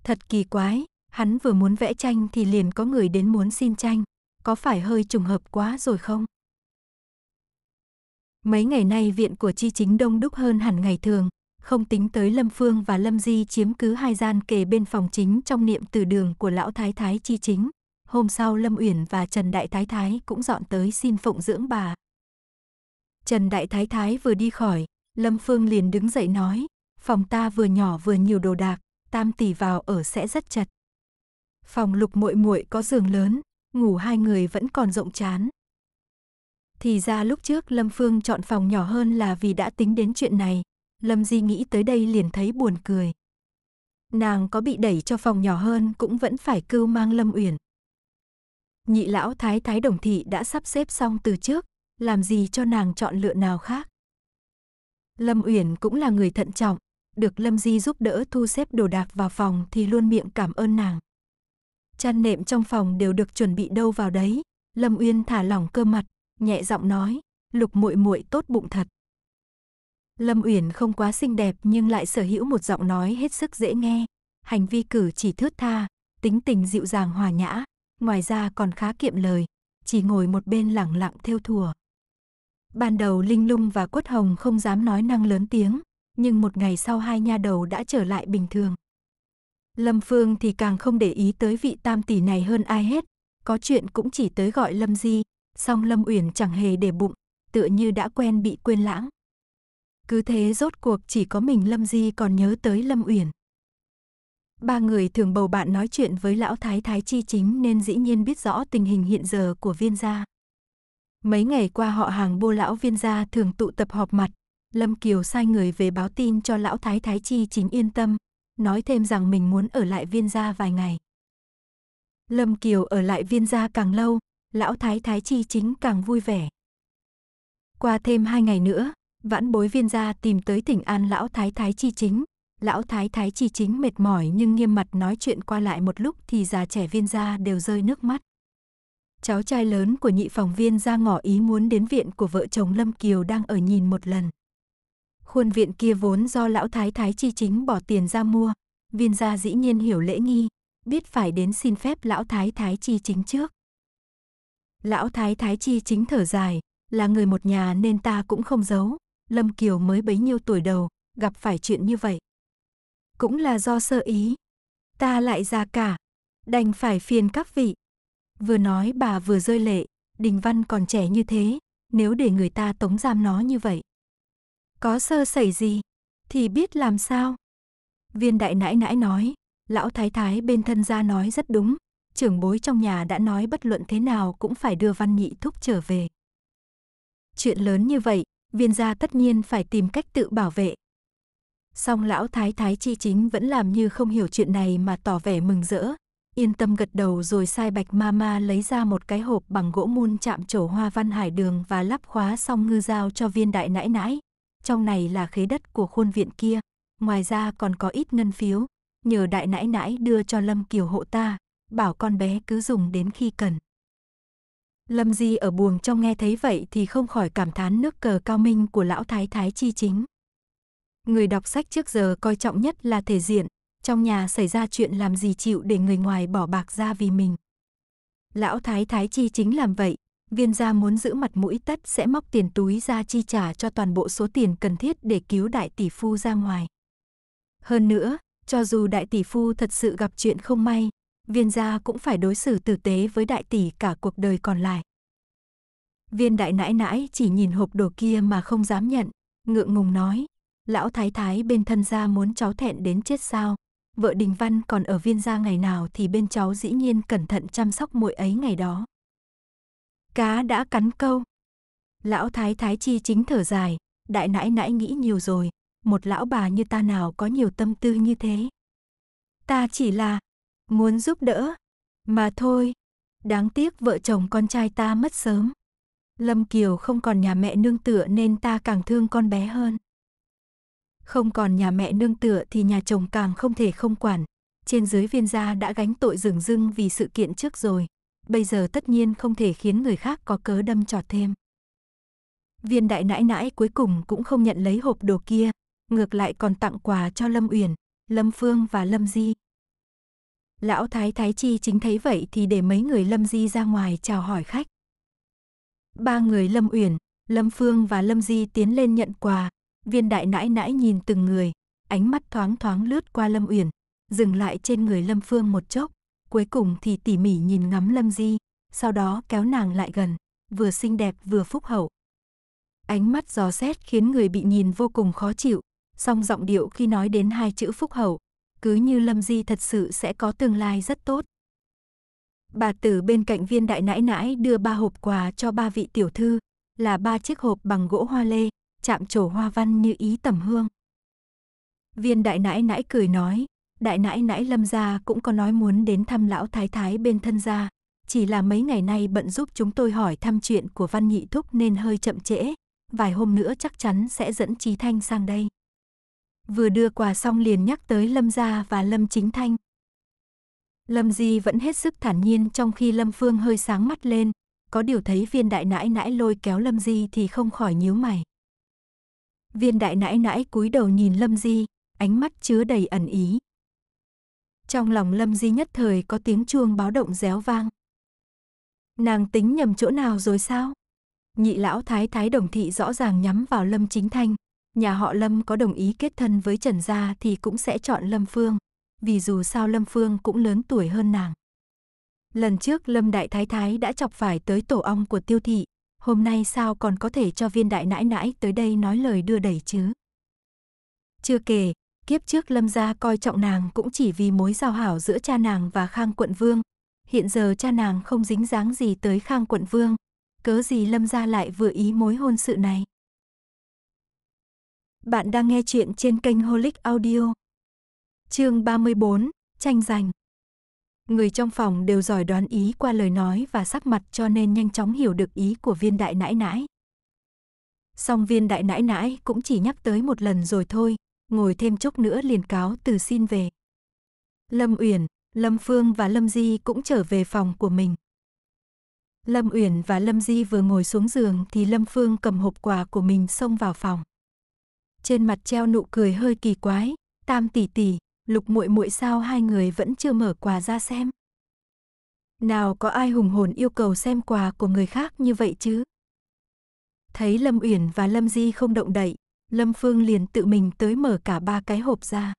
Thật kỳ quái, hắn vừa muốn vẽ tranh thì liền có người đến muốn xin tranh có phải hơi trùng hợp quá rồi không? Mấy ngày nay viện của chi chính đông đúc hơn hẳn ngày thường, không tính tới Lâm Phương và Lâm Di chiếm cứ hai gian kề bên phòng chính trong niệm từ đường của lão thái thái chi chính. Hôm sau Lâm Uyển và Trần Đại Thái Thái cũng dọn tới xin phụng dưỡng bà. Trần Đại Thái Thái vừa đi khỏi, Lâm Phương liền đứng dậy nói, phòng ta vừa nhỏ vừa nhiều đồ đạc, tam tỷ vào ở sẽ rất chật. Phòng lục muội muội có giường lớn, ngủ hai người vẫn còn rộng chán. Thì ra lúc trước Lâm Phương chọn phòng nhỏ hơn là vì đã tính đến chuyện này, Lâm Di nghĩ tới đây liền thấy buồn cười. Nàng có bị đẩy cho phòng nhỏ hơn cũng vẫn phải cưu mang Lâm Uyển. Nhị lão thái thái đồng thị đã sắp xếp xong từ trước, làm gì cho nàng chọn lựa nào khác. Lâm Uyển cũng là người thận trọng, được Lâm Di giúp đỡ thu xếp đồ đạc vào phòng thì luôn miệng cảm ơn nàng chăn nệm trong phòng đều được chuẩn bị đâu vào đấy. Lâm Uyên thả lỏng cơ mặt, nhẹ giọng nói, "Lục muội muội tốt bụng thật." Lâm Uyển không quá xinh đẹp nhưng lại sở hữu một giọng nói hết sức dễ nghe, hành vi cử chỉ thướt tha, tính tình dịu dàng hòa nhã, ngoài ra còn khá kiệm lời, chỉ ngồi một bên lẳng lặng theo thùa. Ban đầu Linh Lung và Quất Hồng không dám nói năng lớn tiếng, nhưng một ngày sau hai nha đầu đã trở lại bình thường. Lâm Phương thì càng không để ý tới vị tam tỷ này hơn ai hết, có chuyện cũng chỉ tới gọi Lâm Di, song Lâm Uyển chẳng hề để bụng, tựa như đã quen bị quên lãng. Cứ thế rốt cuộc chỉ có mình Lâm Di còn nhớ tới Lâm Uyển. Ba người thường bầu bạn nói chuyện với lão thái thái chi chính nên dĩ nhiên biết rõ tình hình hiện giờ của viên gia. Mấy ngày qua họ hàng bô lão viên gia thường tụ tập họp mặt, Lâm Kiều sai người về báo tin cho lão thái thái chi chính yên tâm, nói thêm rằng mình muốn ở lại viên gia vài ngày. Lâm Kiều ở lại viên gia càng lâu, lão thái thái chi chính càng vui vẻ. Qua thêm hai ngày nữa, vãn bối viên gia tìm tới tỉnh an lão thái thái chi chính. Lão thái thái chi chính mệt mỏi nhưng nghiêm mặt nói chuyện qua lại một lúc thì già trẻ viên gia đều rơi nước mắt. Cháu trai lớn của nhị phòng viên gia ngỏ ý muốn đến viện của vợ chồng Lâm Kiều đang ở nhìn một lần. Khuôn viện kia vốn do lão thái thái chi chính bỏ tiền ra mua, viên gia dĩ nhiên hiểu lễ nghi, biết phải đến xin phép lão thái thái chi chính trước. Lão thái thái chi chính thở dài, là người một nhà nên ta cũng không giấu, Lâm Kiều mới bấy nhiêu tuổi đầu, gặp phải chuyện như vậy. Cũng là do sơ ý, ta lại già cả, đành phải phiền các vị. Vừa nói bà vừa rơi lệ, Đình Văn còn trẻ như thế, nếu để người ta tống giam nó như vậy, có sơ sẩy gì? Thì biết làm sao? Viên đại nãi nãi nói, lão thái thái bên thân gia nói rất đúng. Trưởng bối trong nhà đã nói bất luận thế nào cũng phải đưa văn nhị thúc trở về. Chuyện lớn như vậy, viên gia tất nhiên phải tìm cách tự bảo vệ. Song lão thái thái chi chính vẫn làm như không hiểu chuyện này mà tỏ vẻ mừng rỡ, yên tâm gật đầu rồi sai bạch ma ma lấy ra một cái hộp bằng gỗ mun chạm trổ hoa văn hải đường và lắp khóa xong ngư dao cho viên đại nãi nãi, trong này là khế đất của khuôn viện kia, ngoài ra còn có ít ngân phiếu, nhờ đại nãi nãi đưa cho Lâm Kiều hộ ta, bảo con bé cứ dùng đến khi cần. Lâm Di ở buồng trong nghe thấy vậy thì không khỏi cảm thán nước cờ cao minh của lão thái thái chi chính. Người đọc sách trước giờ coi trọng nhất là thể diện, trong nhà xảy ra chuyện làm gì chịu để người ngoài bỏ bạc ra vì mình. Lão thái thái chi chính làm vậy, viên gia muốn giữ mặt mũi tất sẽ móc tiền túi ra chi trả cho toàn bộ số tiền cần thiết để cứu đại tỷ phu ra ngoài. Hơn nữa, cho dù đại tỷ phu thật sự gặp chuyện không may, viên gia cũng phải đối xử tử tế với đại tỷ cả cuộc đời còn lại. Viên đại nãi nãi chỉ nhìn hộp đồ kia mà không dám nhận, ngượng ngùng nói, lão thái thái bên thân gia muốn cháu thẹn đến chết sao. Vợ Đình Văn còn ở viên gia ngày nào thì bên cháu dĩ nhiên cẩn thận chăm sóc muội ấy ngày đó cá đã cắn câu. Lão thái thái chi chính thở dài, đại nãi nãi nghĩ nhiều rồi, một lão bà như ta nào có nhiều tâm tư như thế. Ta chỉ là muốn giúp đỡ mà thôi, đáng tiếc vợ chồng con trai ta mất sớm. Lâm Kiều không còn nhà mẹ nương tựa nên ta càng thương con bé hơn. Không còn nhà mẹ nương tựa thì nhà chồng càng không thể không quản, trên dưới viên gia đã gánh tội rừng rưng vì sự kiện trước rồi, bây giờ tất nhiên không thể khiến người khác có cớ đâm trọt thêm. Viên đại nãi nãi cuối cùng cũng không nhận lấy hộp đồ kia, ngược lại còn tặng quà cho Lâm Uyển, Lâm Phương và Lâm Di. Lão Thái Thái Chi chính thấy vậy thì để mấy người Lâm Di ra ngoài chào hỏi khách. Ba người Lâm Uyển, Lâm Phương và Lâm Di tiến lên nhận quà, viên đại nãi nãi nhìn từng người, ánh mắt thoáng thoáng lướt qua Lâm Uyển, dừng lại trên người Lâm Phương một chốc, cuối cùng thì tỉ mỉ nhìn ngắm Lâm Di, sau đó kéo nàng lại gần, vừa xinh đẹp vừa phúc hậu. Ánh mắt gió xét khiến người bị nhìn vô cùng khó chịu, song giọng điệu khi nói đến hai chữ phúc hậu, cứ như Lâm Di thật sự sẽ có tương lai rất tốt. Bà tử bên cạnh viên đại nãi nãi đưa ba hộp quà cho ba vị tiểu thư, là ba chiếc hộp bằng gỗ hoa lê, chạm trổ hoa văn như ý tầm hương. Viên đại nãi nãi cười nói, đại nãi nãi lâm gia cũng có nói muốn đến thăm lão thái thái bên thân gia. Chỉ là mấy ngày nay bận giúp chúng tôi hỏi thăm chuyện của Văn Nhị Thúc nên hơi chậm trễ. Vài hôm nữa chắc chắn sẽ dẫn Trí Thanh sang đây. Vừa đưa quà xong liền nhắc tới Lâm Gia và Lâm Chính Thanh. Lâm Di vẫn hết sức thản nhiên trong khi Lâm Phương hơi sáng mắt lên. Có điều thấy viên đại nãi nãi lôi kéo Lâm Di thì không khỏi nhíu mày. Viên đại nãi nãi cúi đầu nhìn Lâm Di, ánh mắt chứa đầy ẩn ý. Trong lòng Lâm Di nhất thời có tiếng chuông báo động réo vang. Nàng tính nhầm chỗ nào rồi sao? Nhị lão thái thái đồng thị rõ ràng nhắm vào Lâm Chính Thanh. Nhà họ Lâm có đồng ý kết thân với Trần Gia thì cũng sẽ chọn Lâm Phương. Vì dù sao Lâm Phương cũng lớn tuổi hơn nàng. Lần trước Lâm Đại Thái Thái đã chọc phải tới tổ ong của tiêu thị. Hôm nay sao còn có thể cho viên đại nãi nãi tới đây nói lời đưa đẩy chứ? Chưa kể, Kiếp trước Lâm gia coi trọng nàng cũng chỉ vì mối giao hảo giữa cha nàng và Khang quận vương. Hiện giờ cha nàng không dính dáng gì tới Khang quận vương. Cớ gì Lâm gia lại vừa ý mối hôn sự này. Bạn đang nghe chuyện trên kênh Holic Audio. Chương 34, tranh giành. Người trong phòng đều giỏi đoán ý qua lời nói và sắc mặt cho nên nhanh chóng hiểu được ý của viên đại nãi nãi. Song viên đại nãi nãi cũng chỉ nhắc tới một lần rồi thôi, ngồi thêm chốc nữa liền cáo từ xin về. Lâm Uyển, Lâm Phương và Lâm Di cũng trở về phòng của mình. Lâm Uyển và Lâm Di vừa ngồi xuống giường thì Lâm Phương cầm hộp quà của mình xông vào phòng. Trên mặt treo nụ cười hơi kỳ quái, "Tam tỷ tỷ, Lục muội muội sao hai người vẫn chưa mở quà ra xem?" Nào có ai hùng hồn yêu cầu xem quà của người khác như vậy chứ? Thấy Lâm Uyển và Lâm Di không động đậy, Lâm Phương liền tự mình tới mở cả ba cái hộp ra.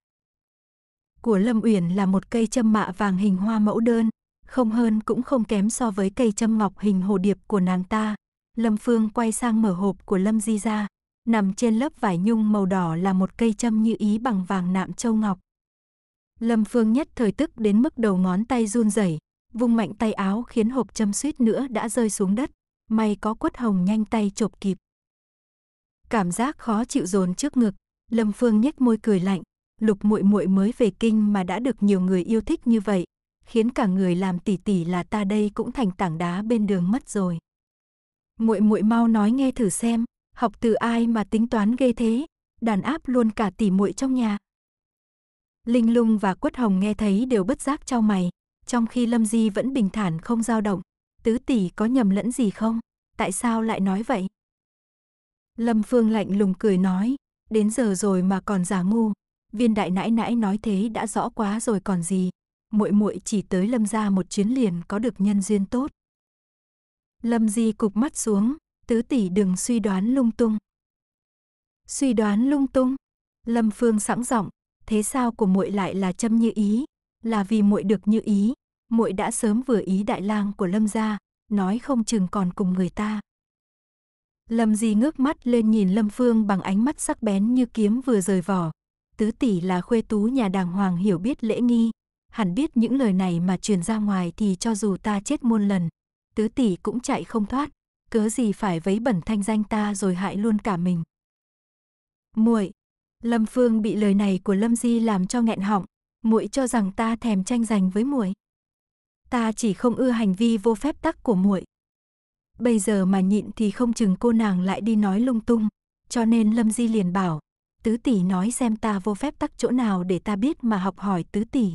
Của Lâm Uyển là một cây châm mạ vàng hình hoa mẫu đơn, không hơn cũng không kém so với cây châm ngọc hình hồ điệp của nàng ta. Lâm Phương quay sang mở hộp của Lâm Di ra, nằm trên lớp vải nhung màu đỏ là một cây châm như ý bằng vàng nạm châu ngọc. Lâm Phương nhất thời tức đến mức đầu ngón tay run rẩy, vung mạnh tay áo khiến hộp châm suýt nữa đã rơi xuống đất, may có quất hồng nhanh tay chộp kịp. Cảm giác khó chịu dồn trước ngực, Lâm Phương nhếch môi cười lạnh, Lục Muội Muội mới về kinh mà đã được nhiều người yêu thích như vậy, khiến cả người làm tỷ tỷ là ta đây cũng thành tảng đá bên đường mất rồi. Muội muội mau nói nghe thử xem, học từ ai mà tính toán ghê thế, đàn áp luôn cả tỷ muội trong nhà. Linh Lung và Quất Hồng nghe thấy đều bất giác trao mày, trong khi Lâm Di vẫn bình thản không dao động. Tứ tỷ có nhầm lẫn gì không? Tại sao lại nói vậy? Lâm Phương lạnh lùng cười nói, đến giờ rồi mà còn giả ngu, viên đại nãi nãi nói thế đã rõ quá rồi còn gì, muội muội chỉ tới Lâm gia một chuyến liền có được nhân duyên tốt. Lâm Di cục mắt xuống, tứ tỷ đừng suy đoán lung tung. Suy đoán lung tung? Lâm Phương sẵn giọng, thế sao của muội lại là châm như ý, là vì muội được như ý, muội đã sớm vừa ý đại lang của Lâm gia, nói không chừng còn cùng người ta. Lâm Di ngước mắt lên nhìn Lâm Phương bằng ánh mắt sắc bén như kiếm vừa rời vỏ. Tứ tỷ là khuê tú nhà đàng hoàng hiểu biết lễ nghi. Hẳn biết những lời này mà truyền ra ngoài thì cho dù ta chết muôn lần, tứ tỷ cũng chạy không thoát. Cớ gì phải vấy bẩn thanh danh ta rồi hại luôn cả mình. Muội, Lâm Phương bị lời này của Lâm Di làm cho nghẹn họng, muội cho rằng ta thèm tranh giành với muội. Ta chỉ không ưa hành vi vô phép tắc của muội, Bây giờ mà nhịn thì không chừng cô nàng lại đi nói lung tung, cho nên Lâm Di liền bảo, tứ tỷ nói xem ta vô phép tắc chỗ nào để ta biết mà học hỏi tứ tỷ.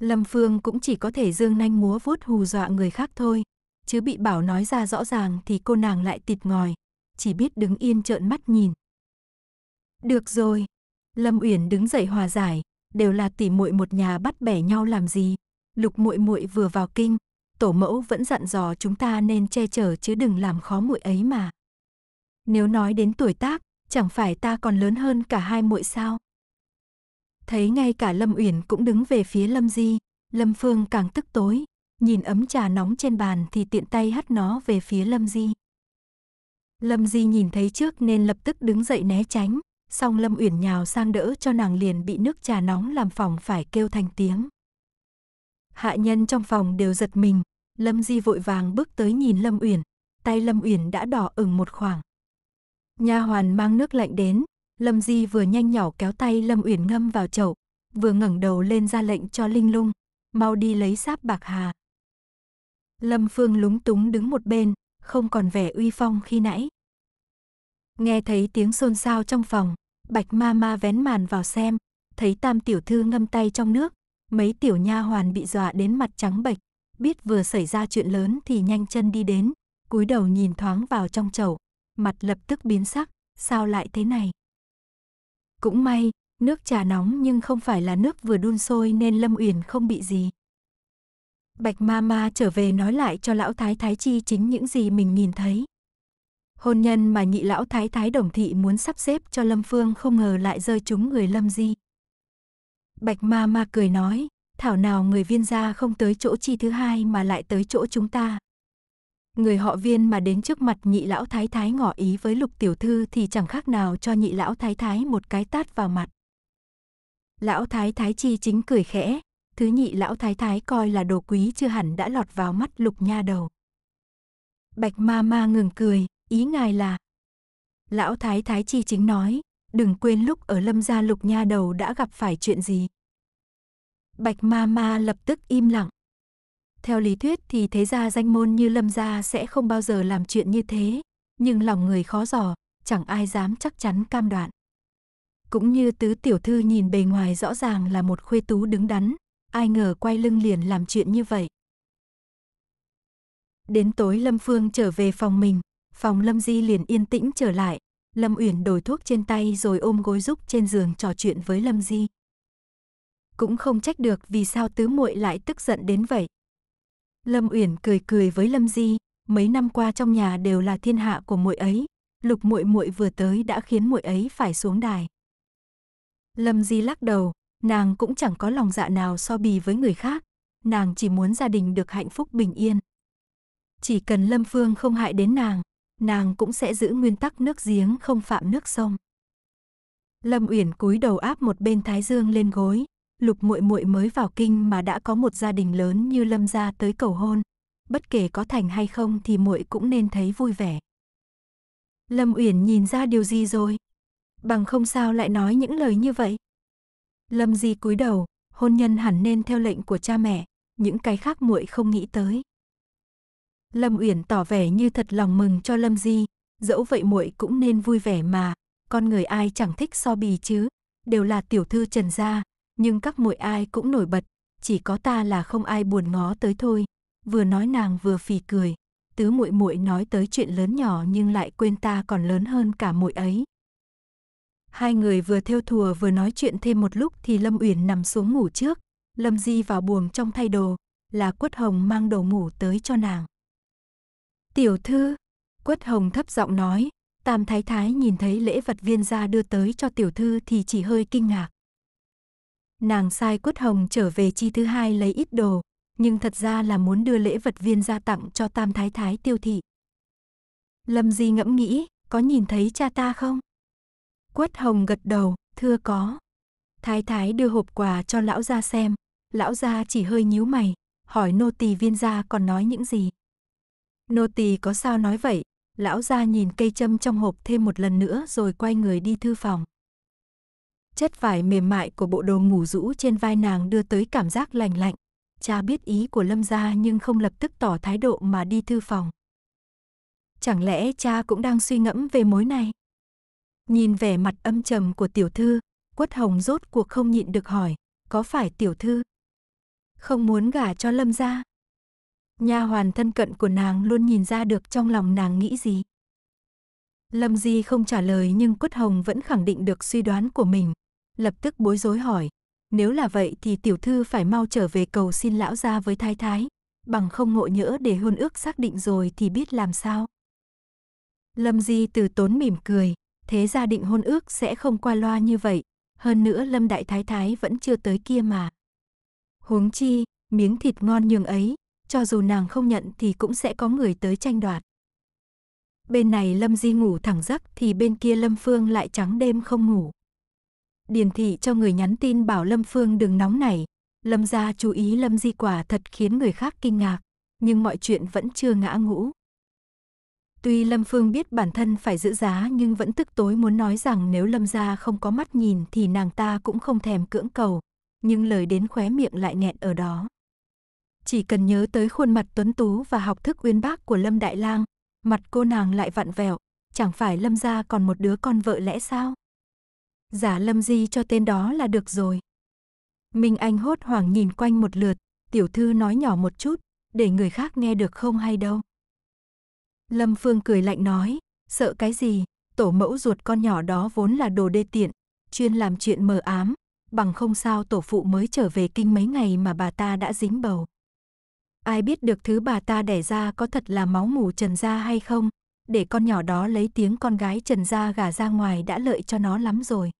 Lâm Phương cũng chỉ có thể dương nanh múa vuốt hù dọa người khác thôi, chứ bị bảo nói ra rõ ràng thì cô nàng lại tịt ngòi, chỉ biết đứng yên trợn mắt nhìn. Được rồi, Lâm Uyển đứng dậy hòa giải, đều là tỷ muội một nhà bắt bẻ nhau làm gì? Lục muội muội vừa vào kinh, tổ mẫu vẫn dặn dò chúng ta nên che chở chứ đừng làm khó muội ấy mà. Nếu nói đến tuổi tác, chẳng phải ta còn lớn hơn cả hai muội sao? Thấy ngay cả Lâm Uyển cũng đứng về phía Lâm Di, Lâm Phương càng tức tối, nhìn ấm trà nóng trên bàn thì tiện tay hắt nó về phía Lâm Di. Lâm Di nhìn thấy trước nên lập tức đứng dậy né tránh, song Lâm Uyển nhào sang đỡ cho nàng liền bị nước trà nóng làm phòng phải kêu thành tiếng. Hạ nhân trong phòng đều giật mình, Lâm Di vội vàng bước tới nhìn Lâm Uyển, tay Lâm Uyển đã đỏ ửng một khoảng. Nha hoàn mang nước lạnh đến, Lâm Di vừa nhanh nhỏ kéo tay Lâm Uyển ngâm vào chậu, vừa ngẩng đầu lên ra lệnh cho Linh Lung, mau đi lấy sáp bạc hà. Lâm Phương lúng túng đứng một bên, không còn vẻ uy phong khi nãy. Nghe thấy tiếng xôn xao trong phòng, Bạch Ma Ma vén màn vào xem, thấy Tam tiểu thư ngâm tay trong nước, mấy tiểu nha hoàn bị dọa đến mặt trắng bệch biết vừa xảy ra chuyện lớn thì nhanh chân đi đến, cúi đầu nhìn thoáng vào trong chậu, mặt lập tức biến sắc, sao lại thế này? Cũng may, nước trà nóng nhưng không phải là nước vừa đun sôi nên Lâm Uyển không bị gì. Bạch ma ma trở về nói lại cho lão thái thái chi chính những gì mình nhìn thấy. Hôn nhân mà nhị lão thái thái đồng thị muốn sắp xếp cho Lâm Phương không ngờ lại rơi trúng người Lâm Di. Bạch ma ma cười nói, thảo nào người viên gia không tới chỗ chi thứ hai mà lại tới chỗ chúng ta. Người họ viên mà đến trước mặt nhị lão thái thái ngỏ ý với lục tiểu thư thì chẳng khác nào cho nhị lão thái thái một cái tát vào mặt. Lão thái thái chi chính cười khẽ, thứ nhị lão thái thái coi là đồ quý chưa hẳn đã lọt vào mắt lục nha đầu. Bạch ma ma ngừng cười, ý ngài là. Lão thái thái chi chính nói, đừng quên lúc ở lâm gia lục nha đầu đã gặp phải chuyện gì. Bạch ma ma lập tức im lặng. Theo lý thuyết thì thế gia danh môn như Lâm gia sẽ không bao giờ làm chuyện như thế, nhưng lòng người khó dò, chẳng ai dám chắc chắn cam đoạn. Cũng như tứ tiểu thư nhìn bề ngoài rõ ràng là một khuê tú đứng đắn, ai ngờ quay lưng liền làm chuyện như vậy. Đến tối Lâm Phương trở về phòng mình, phòng Lâm Di liền yên tĩnh trở lại, Lâm Uyển đổi thuốc trên tay rồi ôm gối giúp trên giường trò chuyện với Lâm Di cũng không trách được vì sao tứ muội lại tức giận đến vậy. Lâm Uyển cười cười với Lâm Di, mấy năm qua trong nhà đều là thiên hạ của muội ấy, Lục muội muội vừa tới đã khiến muội ấy phải xuống đài. Lâm Di lắc đầu, nàng cũng chẳng có lòng dạ nào so bì với người khác, nàng chỉ muốn gia đình được hạnh phúc bình yên. Chỉ cần Lâm Phương không hại đến nàng, nàng cũng sẽ giữ nguyên tắc nước giếng không phạm nước sông. Lâm Uyển cúi đầu áp một bên thái dương lên gối, Lục muội muội mới vào kinh mà đã có một gia đình lớn như Lâm gia tới cầu hôn, bất kể có thành hay không thì muội cũng nên thấy vui vẻ. Lâm Uyển nhìn ra điều gì rồi? Bằng không sao lại nói những lời như vậy? Lâm Di cúi đầu, hôn nhân hẳn nên theo lệnh của cha mẹ, những cái khác muội không nghĩ tới. Lâm Uyển tỏ vẻ như thật lòng mừng cho Lâm Di, dẫu vậy muội cũng nên vui vẻ mà, con người ai chẳng thích so bì chứ, đều là tiểu thư Trần gia, nhưng các muội ai cũng nổi bật, chỉ có ta là không ai buồn ngó tới thôi. Vừa nói nàng vừa phì cười, tứ muội muội nói tới chuyện lớn nhỏ nhưng lại quên ta còn lớn hơn cả muội ấy. Hai người vừa theo thùa vừa nói chuyện thêm một lúc thì Lâm Uyển nằm xuống ngủ trước, Lâm Di vào buồng trong thay đồ, là Quất Hồng mang đồ ngủ tới cho nàng. "Tiểu thư?" Quất Hồng thấp giọng nói, Tam Thái Thái nhìn thấy lễ vật viên gia đưa tới cho tiểu thư thì chỉ hơi kinh ngạc. Nàng sai quất hồng trở về chi thứ hai lấy ít đồ, nhưng thật ra là muốn đưa lễ vật viên ra tặng cho tam thái thái tiêu thị. Lâm Di ngẫm nghĩ, có nhìn thấy cha ta không? Quất hồng gật đầu, thưa có. Thái thái đưa hộp quà cho lão gia xem, lão gia chỉ hơi nhíu mày, hỏi nô tỳ viên gia còn nói những gì. Nô tỳ có sao nói vậy, lão gia nhìn cây châm trong hộp thêm một lần nữa rồi quay người đi thư phòng. Chất vải mềm mại của bộ đồ ngủ rũ trên vai nàng đưa tới cảm giác lành lạnh. Cha biết ý của Lâm gia nhưng không lập tức tỏ thái độ mà đi thư phòng. Chẳng lẽ cha cũng đang suy ngẫm về mối này? Nhìn vẻ mặt âm trầm của tiểu thư, quất hồng rốt cuộc không nhịn được hỏi, có phải tiểu thư? Không muốn gả cho Lâm gia. Nha hoàn thân cận của nàng luôn nhìn ra được trong lòng nàng nghĩ gì. Lâm Di không trả lời nhưng Quất Hồng vẫn khẳng định được suy đoán của mình, lập tức bối rối hỏi. Nếu là vậy thì tiểu thư phải mau trở về cầu xin lão ra với thái thái, bằng không ngộ nhỡ để hôn ước xác định rồi thì biết làm sao. Lâm Di từ tốn mỉm cười, thế gia định hôn ước sẽ không qua loa như vậy, hơn nữa Lâm Đại Thái Thái vẫn chưa tới kia mà. Huống chi, miếng thịt ngon nhường ấy, cho dù nàng không nhận thì cũng sẽ có người tới tranh đoạt. Bên này Lâm Di ngủ thẳng giấc thì bên kia Lâm Phương lại trắng đêm không ngủ. Điền Thị cho người nhắn tin bảo Lâm Phương đừng nóng nảy. Lâm gia chú ý Lâm Di quả thật khiến người khác kinh ngạc, nhưng mọi chuyện vẫn chưa ngã ngũ. Tuy Lâm Phương biết bản thân phải giữ giá nhưng vẫn tức tối muốn nói rằng nếu Lâm gia không có mắt nhìn thì nàng ta cũng không thèm cưỡng cầu, nhưng lời đến khóe miệng lại nghẹn ở đó. Chỉ cần nhớ tới khuôn mặt tuấn tú và học thức uyên bác của Lâm Đại Lang, mặt cô nàng lại vặn vẹo, chẳng phải Lâm gia còn một đứa con vợ lẽ sao? giả lâm di cho tên đó là được rồi. Minh Anh hốt hoảng nhìn quanh một lượt, tiểu thư nói nhỏ một chút, để người khác nghe được không hay đâu. Lâm Phương cười lạnh nói, sợ cái gì, tổ mẫu ruột con nhỏ đó vốn là đồ đê tiện, chuyên làm chuyện mờ ám, bằng không sao tổ phụ mới trở về kinh mấy ngày mà bà ta đã dính bầu. Ai biết được thứ bà ta đẻ ra có thật là máu mủ Trần gia hay không, để con nhỏ đó lấy tiếng con gái Trần gia gả ra ngoài đã lợi cho nó lắm rồi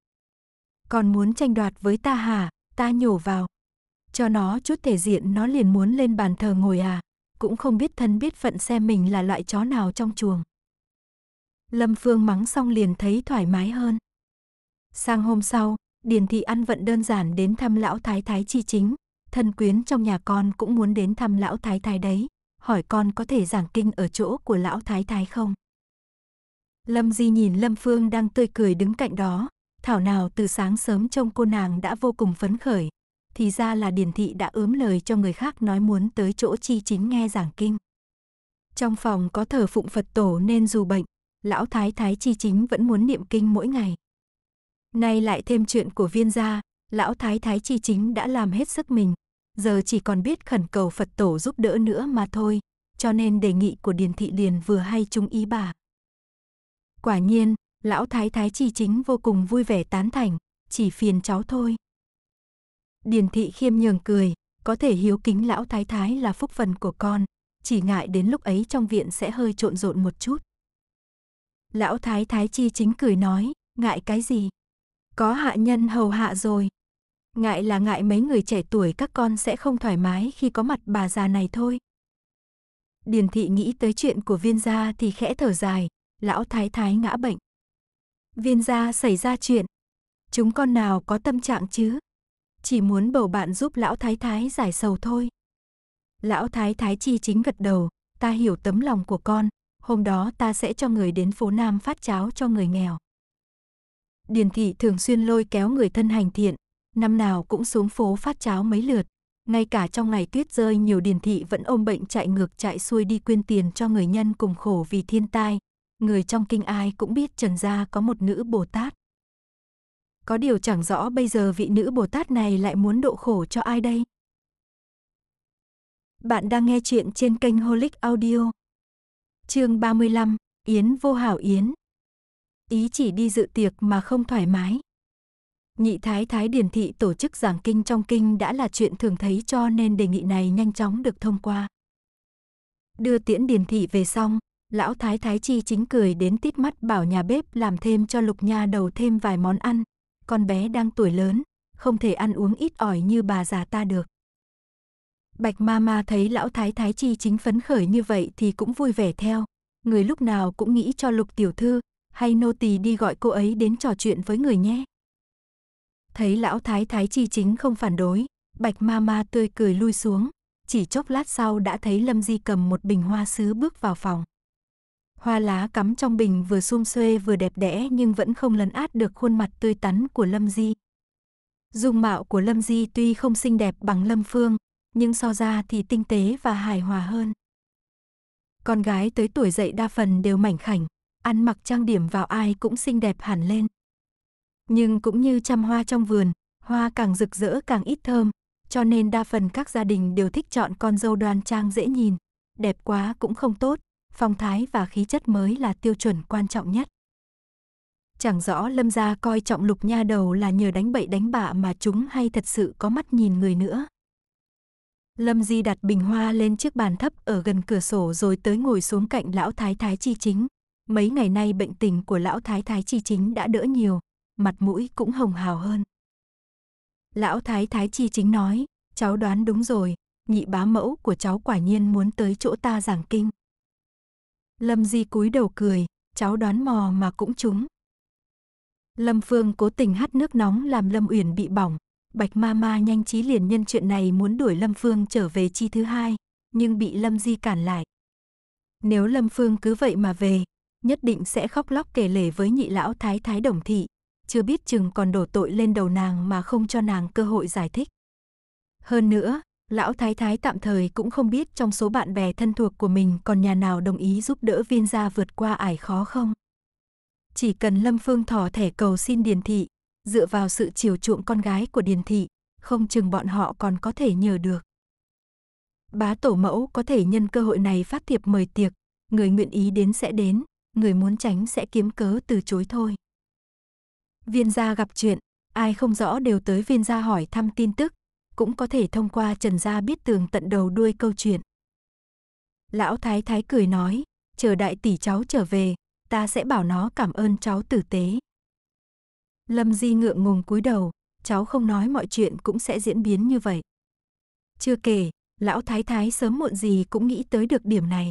còn muốn tranh đoạt với ta hả, ta nhổ vào. Cho nó chút thể diện nó liền muốn lên bàn thờ ngồi à, cũng không biết thân biết phận xem mình là loại chó nào trong chuồng. Lâm Phương mắng xong liền thấy thoải mái hơn. Sang hôm sau, Điền Thị ăn vận đơn giản đến thăm lão thái thái chi chính, thân quyến trong nhà con cũng muốn đến thăm lão thái thái đấy, hỏi con có thể giảng kinh ở chỗ của lão thái thái không? Lâm Di nhìn Lâm Phương đang tươi cười đứng cạnh đó, Thảo nào từ sáng sớm trông cô nàng đã vô cùng phấn khởi. Thì ra là Điền Thị đã ướm lời cho người khác nói muốn tới chỗ chi chính nghe giảng kinh. Trong phòng có thờ phụng Phật tổ nên dù bệnh, lão thái thái chi chính vẫn muốn niệm kinh mỗi ngày. Nay lại thêm chuyện của viên gia, lão thái thái chi chính đã làm hết sức mình, giờ chỉ còn biết khẩn cầu Phật tổ giúp đỡ nữa mà thôi, cho nên đề nghị của Điền Thị liền vừa hay trung ý bà. Quả nhiên, Lão thái thái chi chính vô cùng vui vẻ tán thành, chỉ phiền cháu thôi. Điền thị khiêm nhường cười, có thể hiếu kính lão thái thái là phúc phần của con, chỉ ngại đến lúc ấy trong viện sẽ hơi trộn rộn một chút. Lão thái thái chi chính cười nói, ngại cái gì? Có hạ nhân hầu hạ rồi. Ngại là ngại mấy người trẻ tuổi các con sẽ không thoải mái khi có mặt bà già này thôi. Điền thị nghĩ tới chuyện của viên gia thì khẽ thở dài, lão thái thái ngã bệnh, Viên gia xảy ra chuyện. Chúng con nào có tâm trạng chứ? Chỉ muốn bầu bạn giúp lão thái thái giải sầu thôi. Lão thái thái chi chính gật đầu, ta hiểu tấm lòng của con, hôm đó ta sẽ cho người đến phố Nam phát cháo cho người nghèo. Điền thị thường xuyên lôi kéo người thân hành thiện, năm nào cũng xuống phố phát cháo mấy lượt. Ngay cả trong ngày tuyết rơi nhiều điền thị vẫn ôm bệnh chạy ngược chạy xuôi đi quyên tiền cho người nhân cùng khổ vì thiên tai, người trong kinh ai cũng biết Trần Gia có một nữ Bồ Tát. Có điều chẳng rõ bây giờ vị nữ Bồ Tát này lại muốn độ khổ cho ai đây. Bạn đang nghe chuyện trên kênh Holic Audio. Chương 35, Yến vô hảo yến. Ý chỉ đi dự tiệc mà không thoải mái. Nhị thái thái điển thị tổ chức giảng kinh trong kinh đã là chuyện thường thấy cho nên đề nghị này nhanh chóng được thông qua. Đưa tiễn điển thị về xong, lão thái thái chi chính cười đến tít mắt bảo nhà bếp làm thêm cho lục nha đầu thêm vài món ăn. Con bé đang tuổi lớn, không thể ăn uống ít ỏi như bà già ta được. Bạch ma ma thấy lão thái thái chi chính phấn khởi như vậy thì cũng vui vẻ theo. Người lúc nào cũng nghĩ cho lục tiểu thư, hay nô tỳ đi gọi cô ấy đến trò chuyện với người nhé. Thấy lão thái thái chi chính không phản đối, bạch ma ma tươi cười lui xuống. Chỉ chốc lát sau đã thấy Lâm Di cầm một bình hoa sứ bước vào phòng. Hoa lá cắm trong bình vừa xum xuê vừa đẹp đẽ nhưng vẫn không lấn át được khuôn mặt tươi tắn của Lâm Di. Dung mạo của Lâm Di tuy không xinh đẹp bằng Lâm Phương, nhưng so ra thì tinh tế và hài hòa hơn. Con gái tới tuổi dậy đa phần đều mảnh khảnh, ăn mặc trang điểm vào ai cũng xinh đẹp hẳn lên. Nhưng cũng như trăm hoa trong vườn, hoa càng rực rỡ càng ít thơm, cho nên đa phần các gia đình đều thích chọn con dâu đoan trang dễ nhìn, đẹp quá cũng không tốt, phong thái và khí chất mới là tiêu chuẩn quan trọng nhất. Chẳng rõ Lâm gia coi trọng Lục Nha đầu là nhờ đánh bậy đánh bạ mà chúng hay thật sự có mắt nhìn người nữa. Lâm Di đặt bình hoa lên chiếc bàn thấp ở gần cửa sổ rồi tới ngồi xuống cạnh lão thái thái chi chính. Mấy ngày nay bệnh tình của lão thái thái chi chính đã đỡ nhiều, mặt mũi cũng hồng hào hơn. Lão thái thái chi chính nói, cháu đoán đúng rồi, nhị bá mẫu của cháu quả nhiên muốn tới chỗ ta giảng kinh. Lâm Di cúi đầu cười, cháu đoán mò mà cũng trúng. Lâm Phương cố tình hắt nước nóng làm Lâm Uyển bị bỏng. Bạch ma ma nhanh trí liền nhân chuyện này muốn đuổi Lâm Phương trở về chi thứ hai, nhưng bị Lâm Di cản lại. Nếu Lâm Phương cứ vậy mà về, nhất định sẽ khóc lóc kể lể với nhị lão thái thái đồng thị, chưa biết chừng còn đổ tội lên đầu nàng mà không cho nàng cơ hội giải thích. Hơn nữa, lão thái thái tạm thời cũng không biết trong số bạn bè thân thuộc của mình còn nhà nào đồng ý giúp đỡ viên gia vượt qua ải khó không. Chỉ cần Lâm Phương thỏ thẻ cầu xin Điền Thị, dựa vào sự chiều chuộng con gái của Điền Thị, không chừng bọn họ còn có thể nhờ được. Bá tổ mẫu có thể nhân cơ hội này phát thiệp mời tiệc, người nguyện ý đến sẽ đến, người muốn tránh sẽ kiếm cớ từ chối thôi. Viên gia gặp chuyện, ai không rõ đều tới viên gia hỏi thăm tin tức, cũng có thể thông qua Trần Gia biết tường tận đầu đuôi câu chuyện. Lão Thái Thái cười nói, chờ đại tỷ cháu trở về, ta sẽ bảo nó cảm ơn cháu tử tế. Lâm Di ngượng ngùng cúi đầu, cháu không nói mọi chuyện cũng sẽ diễn biến như vậy. Chưa kể, lão thái thái sớm muộn gì cũng nghĩ tới được điểm này.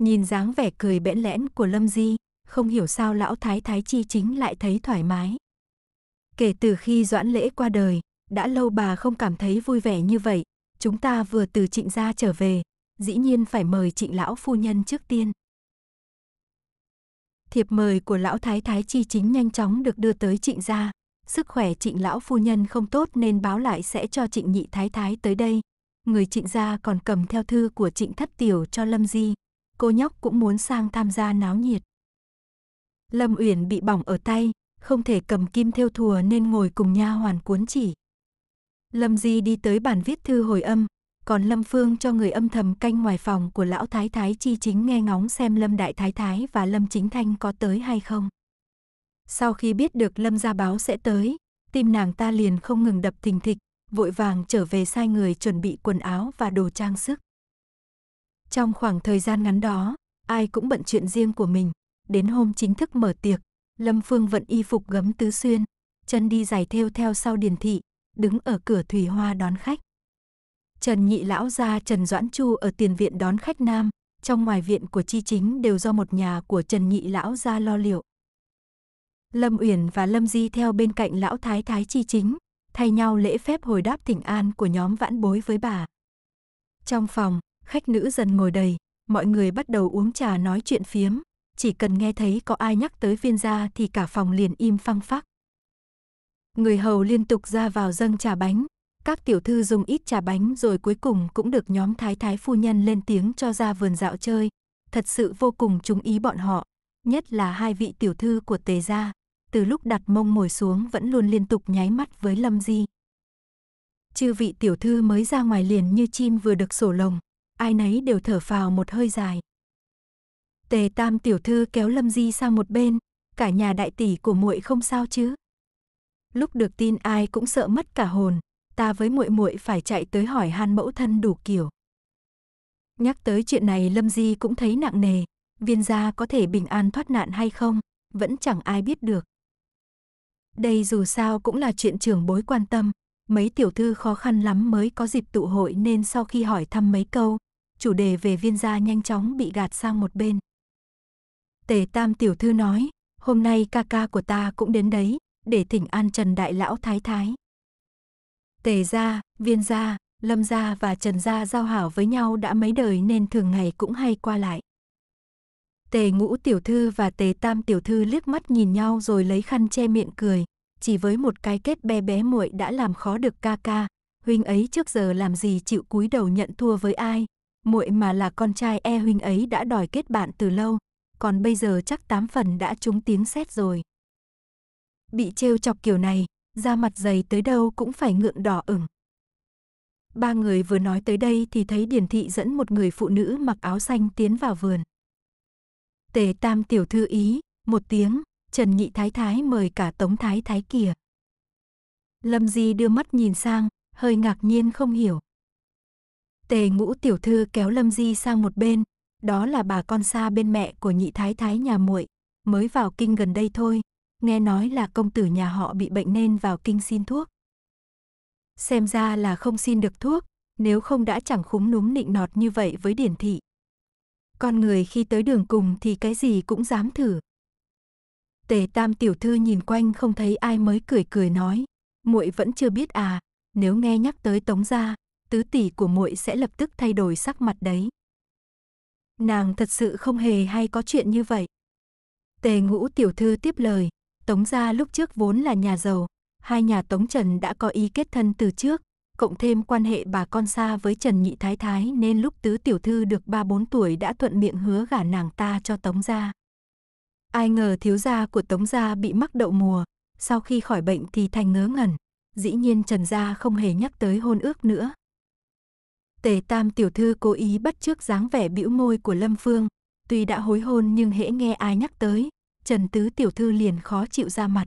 Nhìn dáng vẻ cười bẽn lẽn của Lâm Di, không hiểu sao lão thái thái chi chính lại thấy thoải mái. Kể từ khi Doãn Lễ qua đời, đã lâu bà không cảm thấy vui vẻ như vậy, chúng ta vừa từ trịnh gia trở về, dĩ nhiên phải mời trịnh lão phu nhân trước tiên. Thiệp mời của lão thái thái chi chính nhanh chóng được đưa tới trịnh gia, sức khỏe trịnh lão phu nhân không tốt nên báo lại sẽ cho trịnh nhị thái thái tới đây. Người trịnh gia còn cầm theo thư của trịnh thất tiểu cho Lâm Di, cô nhóc cũng muốn sang tham gia náo nhiệt. Lâm Uyển bị bỏng ở tay, không thể cầm kim theo thùa nên ngồi cùng nha hoàn cuốn chỉ. Lâm Di đi tới bàn viết thư hồi âm, còn Lâm Phương cho người âm thầm canh ngoài phòng của lão thái thái chi chính nghe ngóng xem Lâm đại thái thái và Lâm Chính Thanh có tới hay không. Sau khi biết được Lâm gia báo sẽ tới, tim nàng ta liền không ngừng đập thình thịch, vội vàng trở về sai người chuẩn bị quần áo và đồ trang sức. Trong khoảng thời gian ngắn đó, ai cũng bận chuyện riêng của mình, đến hôm chính thức mở tiệc, Lâm Phương vận y phục gấm tứ xuyên, chân đi giày thêu theo sau Điền thị, đứng ở cửa thủy hoa đón khách. Trần nhị lão gia Trần Doãn Chu ở tiền viện đón khách nam, trong ngoài viện của chi chính đều do một nhà của Trần nhị lão gia lo liệu. Lâm Uyển và Lâm Di theo bên cạnh lão thái thái chi chính, thay nhau lễ phép hồi đáp thỉnh an của nhóm vãn bối với bà. Trong phòng, khách nữ dần ngồi đầy, mọi người bắt đầu uống trà nói chuyện phiếm, chỉ cần nghe thấy có ai nhắc tới viên gia thì cả phòng liền im phăng phắc. Người hầu liên tục ra vào dâng trà bánh. Các tiểu thư dùng ít trà bánh rồi cuối cùng cũng được nhóm thái thái phu nhân lên tiếng cho ra vườn dạo chơi. Thật sự vô cùng trúng ý bọn họ, nhất là hai vị tiểu thư của tề gia. Từ lúc đặt mông ngồi xuống vẫn luôn liên tục nháy mắt với Lâm Di. Chư vị tiểu thư mới ra ngoài liền như chim vừa được sổ lồng, ai nấy đều thở phào một hơi dài. Tề Tam tiểu thư kéo Lâm Di sang một bên, cả nhà đại tỷ của muội không sao chứ? lúc được tin ai cũng sợ mất cả hồn, ta với muội muội phải chạy tới hỏi Han mẫu thân đủ kiểu. Nhắc tới chuyện này Lâm Di cũng thấy nặng nề, viên gia có thể bình an thoát nạn hay không, vẫn chẳng ai biết được. Đây dù sao cũng là chuyện trưởng bối quan tâm, mấy tiểu thư khó khăn lắm mới có dịp tụ hội nên sau khi hỏi thăm mấy câu, chủ đề về viên gia nhanh chóng bị gạt sang một bên. Tề Tam tiểu thư nói, hôm nay ca ca của ta cũng đến đấy, để thỉnh an Trần Đại Lão Thái Thái. Tề gia, viên gia, lâm gia và Trần gia giao hảo với nhau đã mấy đời nên thường ngày cũng hay qua lại. Tề ngũ tiểu thư và tề tam tiểu thư liếc mắt nhìn nhau rồi lấy khăn che miệng cười. Chỉ với một cái kết bé bé muội đã làm khó được ca ca. Huynh ấy trước giờ làm gì chịu cúi đầu nhận thua với ai. muội mà là con trai e huynh ấy đã đòi kết bạn từ lâu. Còn bây giờ chắc tám phần đã trúng tiếng xét rồi bị trêu chọc kiểu này, da mặt dày tới đâu cũng phải ngượng đỏ ửng. Ba người vừa nói tới đây thì thấy Điển Thị dẫn một người phụ nữ mặc áo xanh tiến vào vườn. Tề Tam tiểu thư ý, một tiếng, Trần Nhị Thái Thái mời cả Tống Thái Thái kìa. Lâm Di đưa mắt nhìn sang, hơi ngạc nhiên không hiểu. Tề ngũ tiểu thư kéo Lâm Di sang một bên, đó là bà con xa bên mẹ của Nhị Thái Thái nhà muội mới vào kinh gần đây thôi, nghe nói là công tử nhà họ bị bệnh nên vào kinh xin thuốc. Xem ra là không xin được thuốc, nếu không đã chẳng khúng núm nịnh nọt như vậy với điển thị. Con người khi tới đường cùng thì cái gì cũng dám thử. Tề Tam tiểu thư nhìn quanh không thấy ai mới cười cười nói, muội vẫn chưa biết à, nếu nghe nhắc tới Tống gia, tứ tỷ của muội sẽ lập tức thay đổi sắc mặt đấy. Nàng thật sự không hề hay có chuyện như vậy. Tề Ngũ tiểu thư tiếp lời, Tống gia lúc trước vốn là nhà giàu, hai nhà Tống Trần đã có ý kết thân từ trước, cộng thêm quan hệ bà con xa với Trần Nhị Thái Thái nên lúc tứ tiểu thư được 3-4 tuổi đã thuận miệng hứa gả nàng ta cho Tống gia. Ai ngờ thiếu gia của Tống gia bị mắc đậu mùa, sau khi khỏi bệnh thì thành ngớ ngẩn, dĩ nhiên Trần gia không hề nhắc tới hôn ước nữa. Tề Tam tiểu thư cố ý bắt trước dáng vẻ bĩu môi của Lâm Phương, tuy đã hối hôn nhưng hễ nghe ai nhắc tới, Trần Tứ tiểu thư liền khó chịu ra mặt.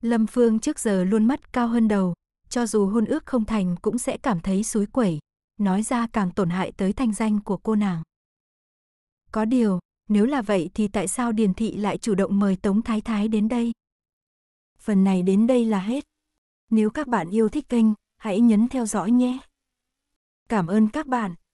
Lâm Phương trước giờ luôn mắt cao hơn đầu, cho dù hôn ước không thành cũng sẽ cảm thấy suối quẩy, nói ra càng tổn hại tới thanh danh của cô nàng. Có điều, nếu là vậy thì tại sao Điền Thị lại chủ động mời Tống Thái Thái đến đây? Phần này đến đây là hết. Nếu các bạn yêu thích kênh, hãy nhấn theo dõi nhé. Cảm ơn các bạn.